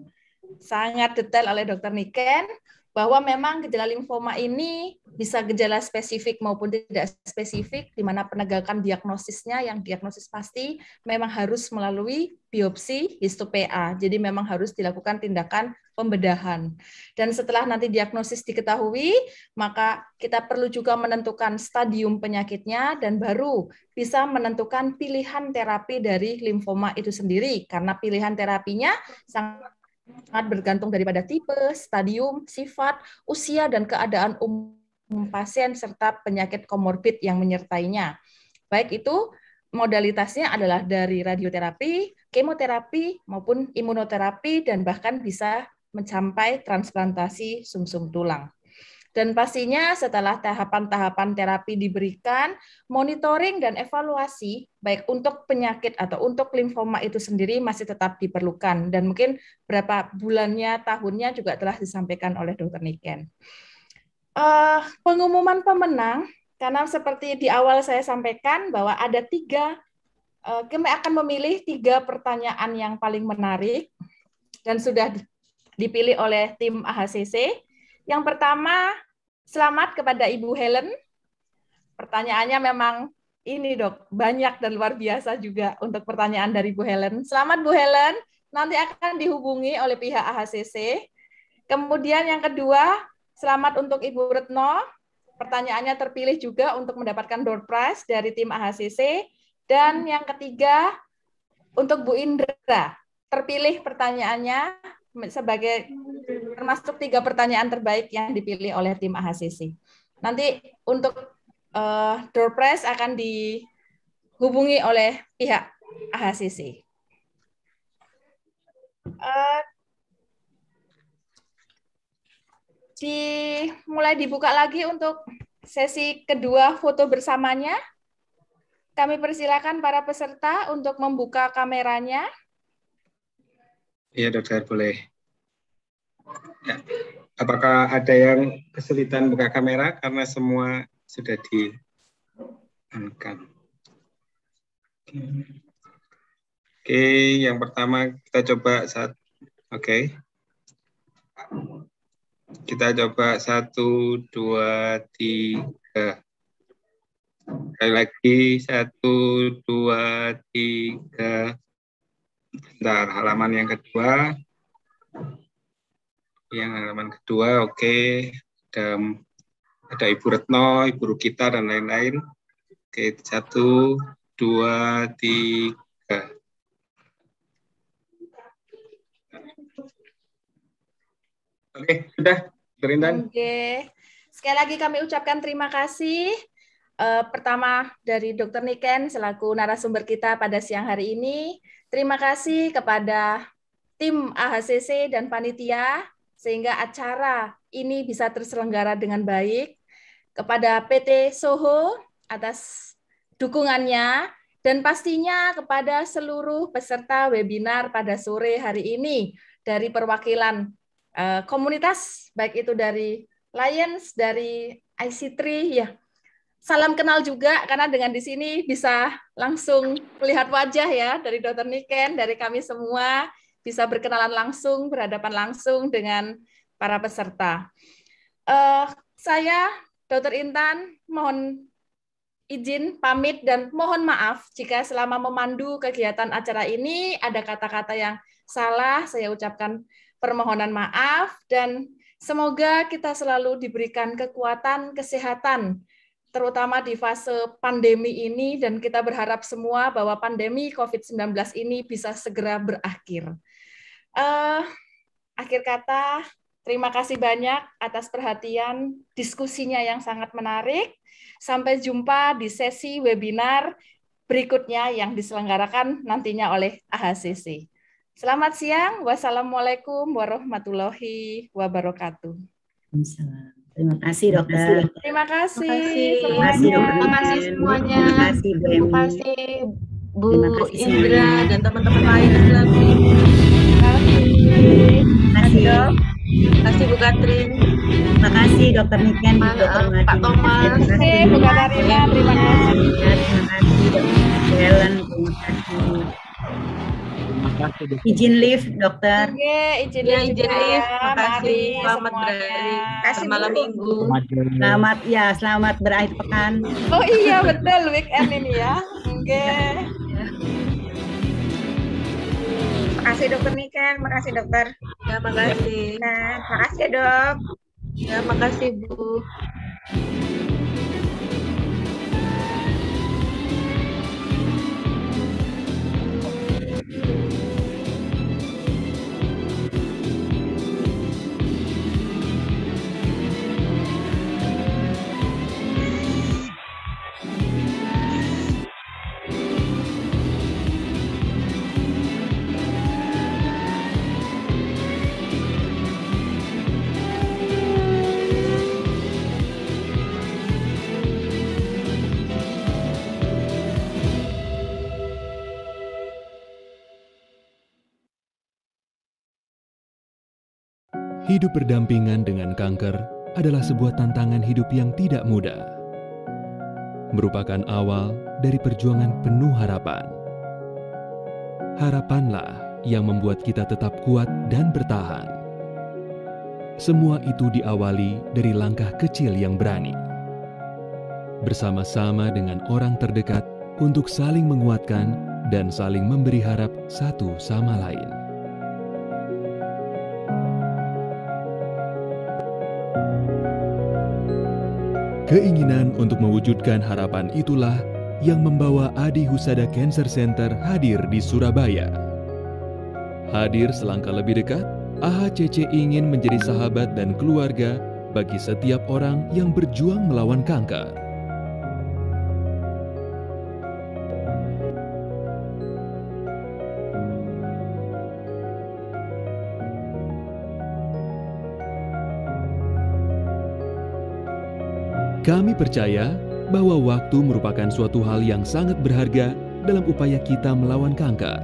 sangat detail oleh Dokter Niken bahwa memang gejala limfoma ini bisa gejala spesifik maupun tidak spesifik, di mana penegakan diagnosisnya yang diagnosis pasti memang harus melalui biopsi histopea. Jadi memang harus dilakukan tindakan pembedahan. Dan setelah nanti diagnosis diketahui, maka kita perlu juga menentukan stadium penyakitnya dan baru bisa menentukan pilihan terapi dari limfoma itu sendiri. Karena pilihan terapinya sangat sangat bergantung daripada tipe, stadium, sifat, usia, dan keadaan umum pasien serta penyakit komorbid yang menyertainya. Baik itu modalitasnya adalah dari radioterapi, kemoterapi, maupun imunoterapi, dan bahkan bisa mencapai transplantasi sumsum -sum tulang. Dan pastinya setelah tahapan-tahapan terapi diberikan, monitoring dan evaluasi baik untuk penyakit atau untuk limfoma itu sendiri masih tetap diperlukan dan mungkin berapa bulannya, tahunnya juga telah disampaikan oleh Dr. Niken. Uh, pengumuman pemenang karena seperti di awal saya sampaikan bahwa ada tiga uh, kami akan memilih tiga pertanyaan yang paling menarik dan sudah dipilih oleh tim AHCC yang pertama, selamat kepada Ibu Helen. Pertanyaannya memang ini dok, banyak dan luar biasa juga untuk pertanyaan dari Bu Helen. Selamat Bu Helen, nanti akan dihubungi oleh pihak AHCC. Kemudian yang kedua, selamat untuk Ibu Retno. Pertanyaannya terpilih juga untuk mendapatkan door prize dari tim AHCC. Dan yang ketiga, untuk Bu Indra, terpilih pertanyaannya sebagai termasuk tiga pertanyaan terbaik yang dipilih oleh tim AHCC. Nanti untuk uh, door prize akan dihubungi oleh pihak AHCC. Uh, eh, di mulai dibuka lagi untuk sesi kedua foto bersamanya. Kami persilakan para peserta untuk membuka kameranya. Iya, Dokter, boleh. Apakah ada yang kesulitan buka kamera karena semua sudah diangkat? Oke, yang pertama kita coba saat oke. Kita coba satu, dua, tiga. Sekali lagi satu, dua, tiga. Bentar, halaman yang kedua yang halaman kedua oke okay. ada ada Ibu Retno, Ibu Rukita dan lain-lain. Oke okay, satu dua tiga. Oke, okay, sudah, Berintan. Oke. Okay. Sekali lagi kami ucapkan terima kasih. Uh, pertama dari Dr. Niken selaku narasumber kita pada siang hari ini. Terima kasih kepada tim AHCC dan panitia sehingga acara ini bisa terselenggara dengan baik. Kepada PT Soho atas dukungannya dan pastinya kepada seluruh peserta webinar pada sore hari ini dari perwakilan eh, komunitas baik itu dari Lions dari IC3 ya. Salam kenal juga karena dengan di sini bisa langsung melihat wajah ya dari Dr. Niken, dari kami semua bisa berkenalan langsung, berhadapan langsung dengan para peserta. Uh, saya, Dr. Intan, mohon izin pamit dan mohon maaf jika selama memandu kegiatan acara ini ada kata-kata yang salah, saya ucapkan permohonan maaf dan semoga kita selalu diberikan kekuatan, kesehatan, terutama di fase pandemi ini dan kita berharap semua bahwa pandemi COVID-19 ini bisa segera berakhir. Uh, akhir kata, terima kasih banyak atas perhatian diskusinya yang sangat menarik. Sampai jumpa di sesi webinar berikutnya yang diselenggarakan nantinya oleh AHCC. Selamat siang. Wassalamualaikum warahmatullahi wabarakatuh. Terima kasih, dokter. Terima kasih. Terima kasih, Terima kasih semuanya. Terima kasih, Terima kasih Bu Indra dan teman-teman lain. Terima kasih. Terima kasih Terima kasih Bu Katrin. Terima kasih Dokter Niken, Pak Thomas. Terima kasih Bu Katrin. Terima kasih. Helen. Terima kasih. izin lift dokter. Iya, izin lift. Terima kasih. Selamat berakhir. malam minggu. Selamat ya, selamat berakhir pekan. Oh iya, betul weekend ini ya. Oke. Okay. Ya. Makasih dokter Niken, makasih dokter. Ya, makasih. Nah, makasih ya dok. Ya, makasih Bu. Hidup berdampingan dengan kanker adalah sebuah tantangan hidup yang tidak mudah. Merupakan awal dari perjuangan penuh harapan. Harapanlah yang membuat kita tetap kuat dan bertahan. Semua itu diawali dari langkah kecil yang berani. Bersama-sama dengan orang terdekat untuk saling menguatkan dan saling memberi harap satu sama lain. Keinginan untuk mewujudkan harapan itulah yang membawa Adi Husada Cancer Center hadir di Surabaya. Hadir selangkah lebih dekat, AHCC ingin menjadi sahabat dan keluarga bagi setiap orang yang berjuang melawan kanker. Kami percaya bahwa waktu merupakan suatu hal yang sangat berharga dalam upaya kita melawan kanker.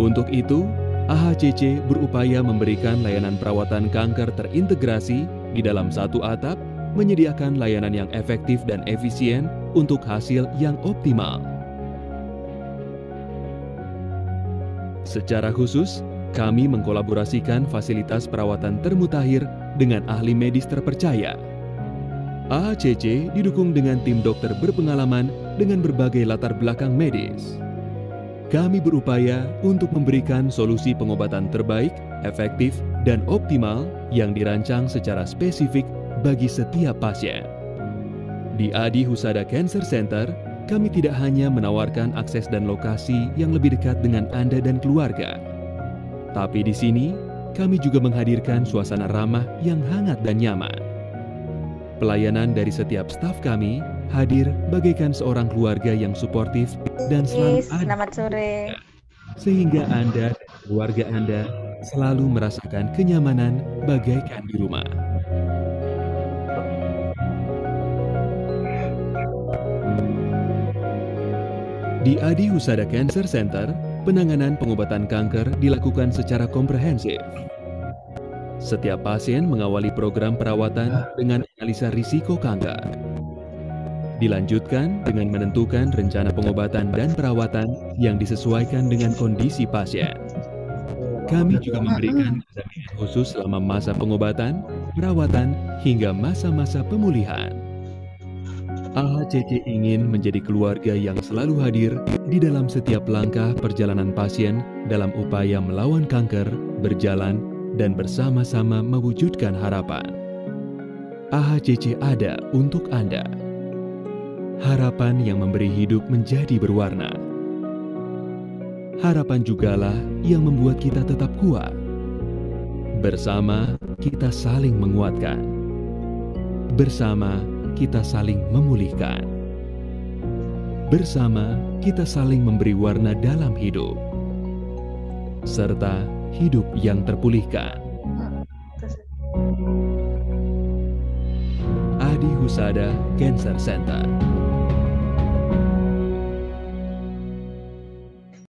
Untuk itu, AHCC berupaya memberikan layanan perawatan kanker terintegrasi di dalam satu atap, menyediakan layanan yang efektif dan efisien untuk hasil yang optimal. Secara khusus, kami mengkolaborasikan fasilitas perawatan termutahir dengan ahli medis terpercaya AACC didukung dengan tim dokter berpengalaman dengan berbagai latar belakang medis. Kami berupaya untuk memberikan solusi pengobatan terbaik, efektif, dan optimal yang dirancang secara spesifik bagi setiap pasien. Di Adi Husada Cancer Center, kami tidak hanya menawarkan akses dan lokasi yang lebih dekat dengan Anda dan keluarga, tapi di sini kami juga menghadirkan suasana ramah yang hangat dan nyaman. Pelayanan dari setiap staf kami hadir bagaikan seorang keluarga yang suportif dan selalu yes, ada. Selamat sore. Sehingga Anda dan keluarga Anda selalu merasakan kenyamanan bagaikan di rumah. Di Adi Husada Cancer Center, penanganan pengobatan kanker dilakukan secara komprehensif. Setiap pasien mengawali program perawatan dengan analisa risiko kanker. Dilanjutkan dengan menentukan rencana pengobatan dan perawatan yang disesuaikan dengan kondisi pasien. Kami juga memberikan pendampingan khusus selama masa pengobatan, perawatan, hingga masa-masa pemulihan. AHCC ingin menjadi keluarga yang selalu hadir di dalam setiap langkah perjalanan pasien dalam upaya melawan kanker, berjalan, dan bersama-sama mewujudkan harapan. AHCC ada untuk Anda. Harapan yang memberi hidup menjadi berwarna. Harapan jugalah yang membuat kita tetap kuat. Bersama, kita saling menguatkan. Bersama, kita saling memulihkan. Bersama, kita saling memberi warna dalam hidup. Serta hidup yang terpulihkan. Hmm, Adi Husada Cancer Center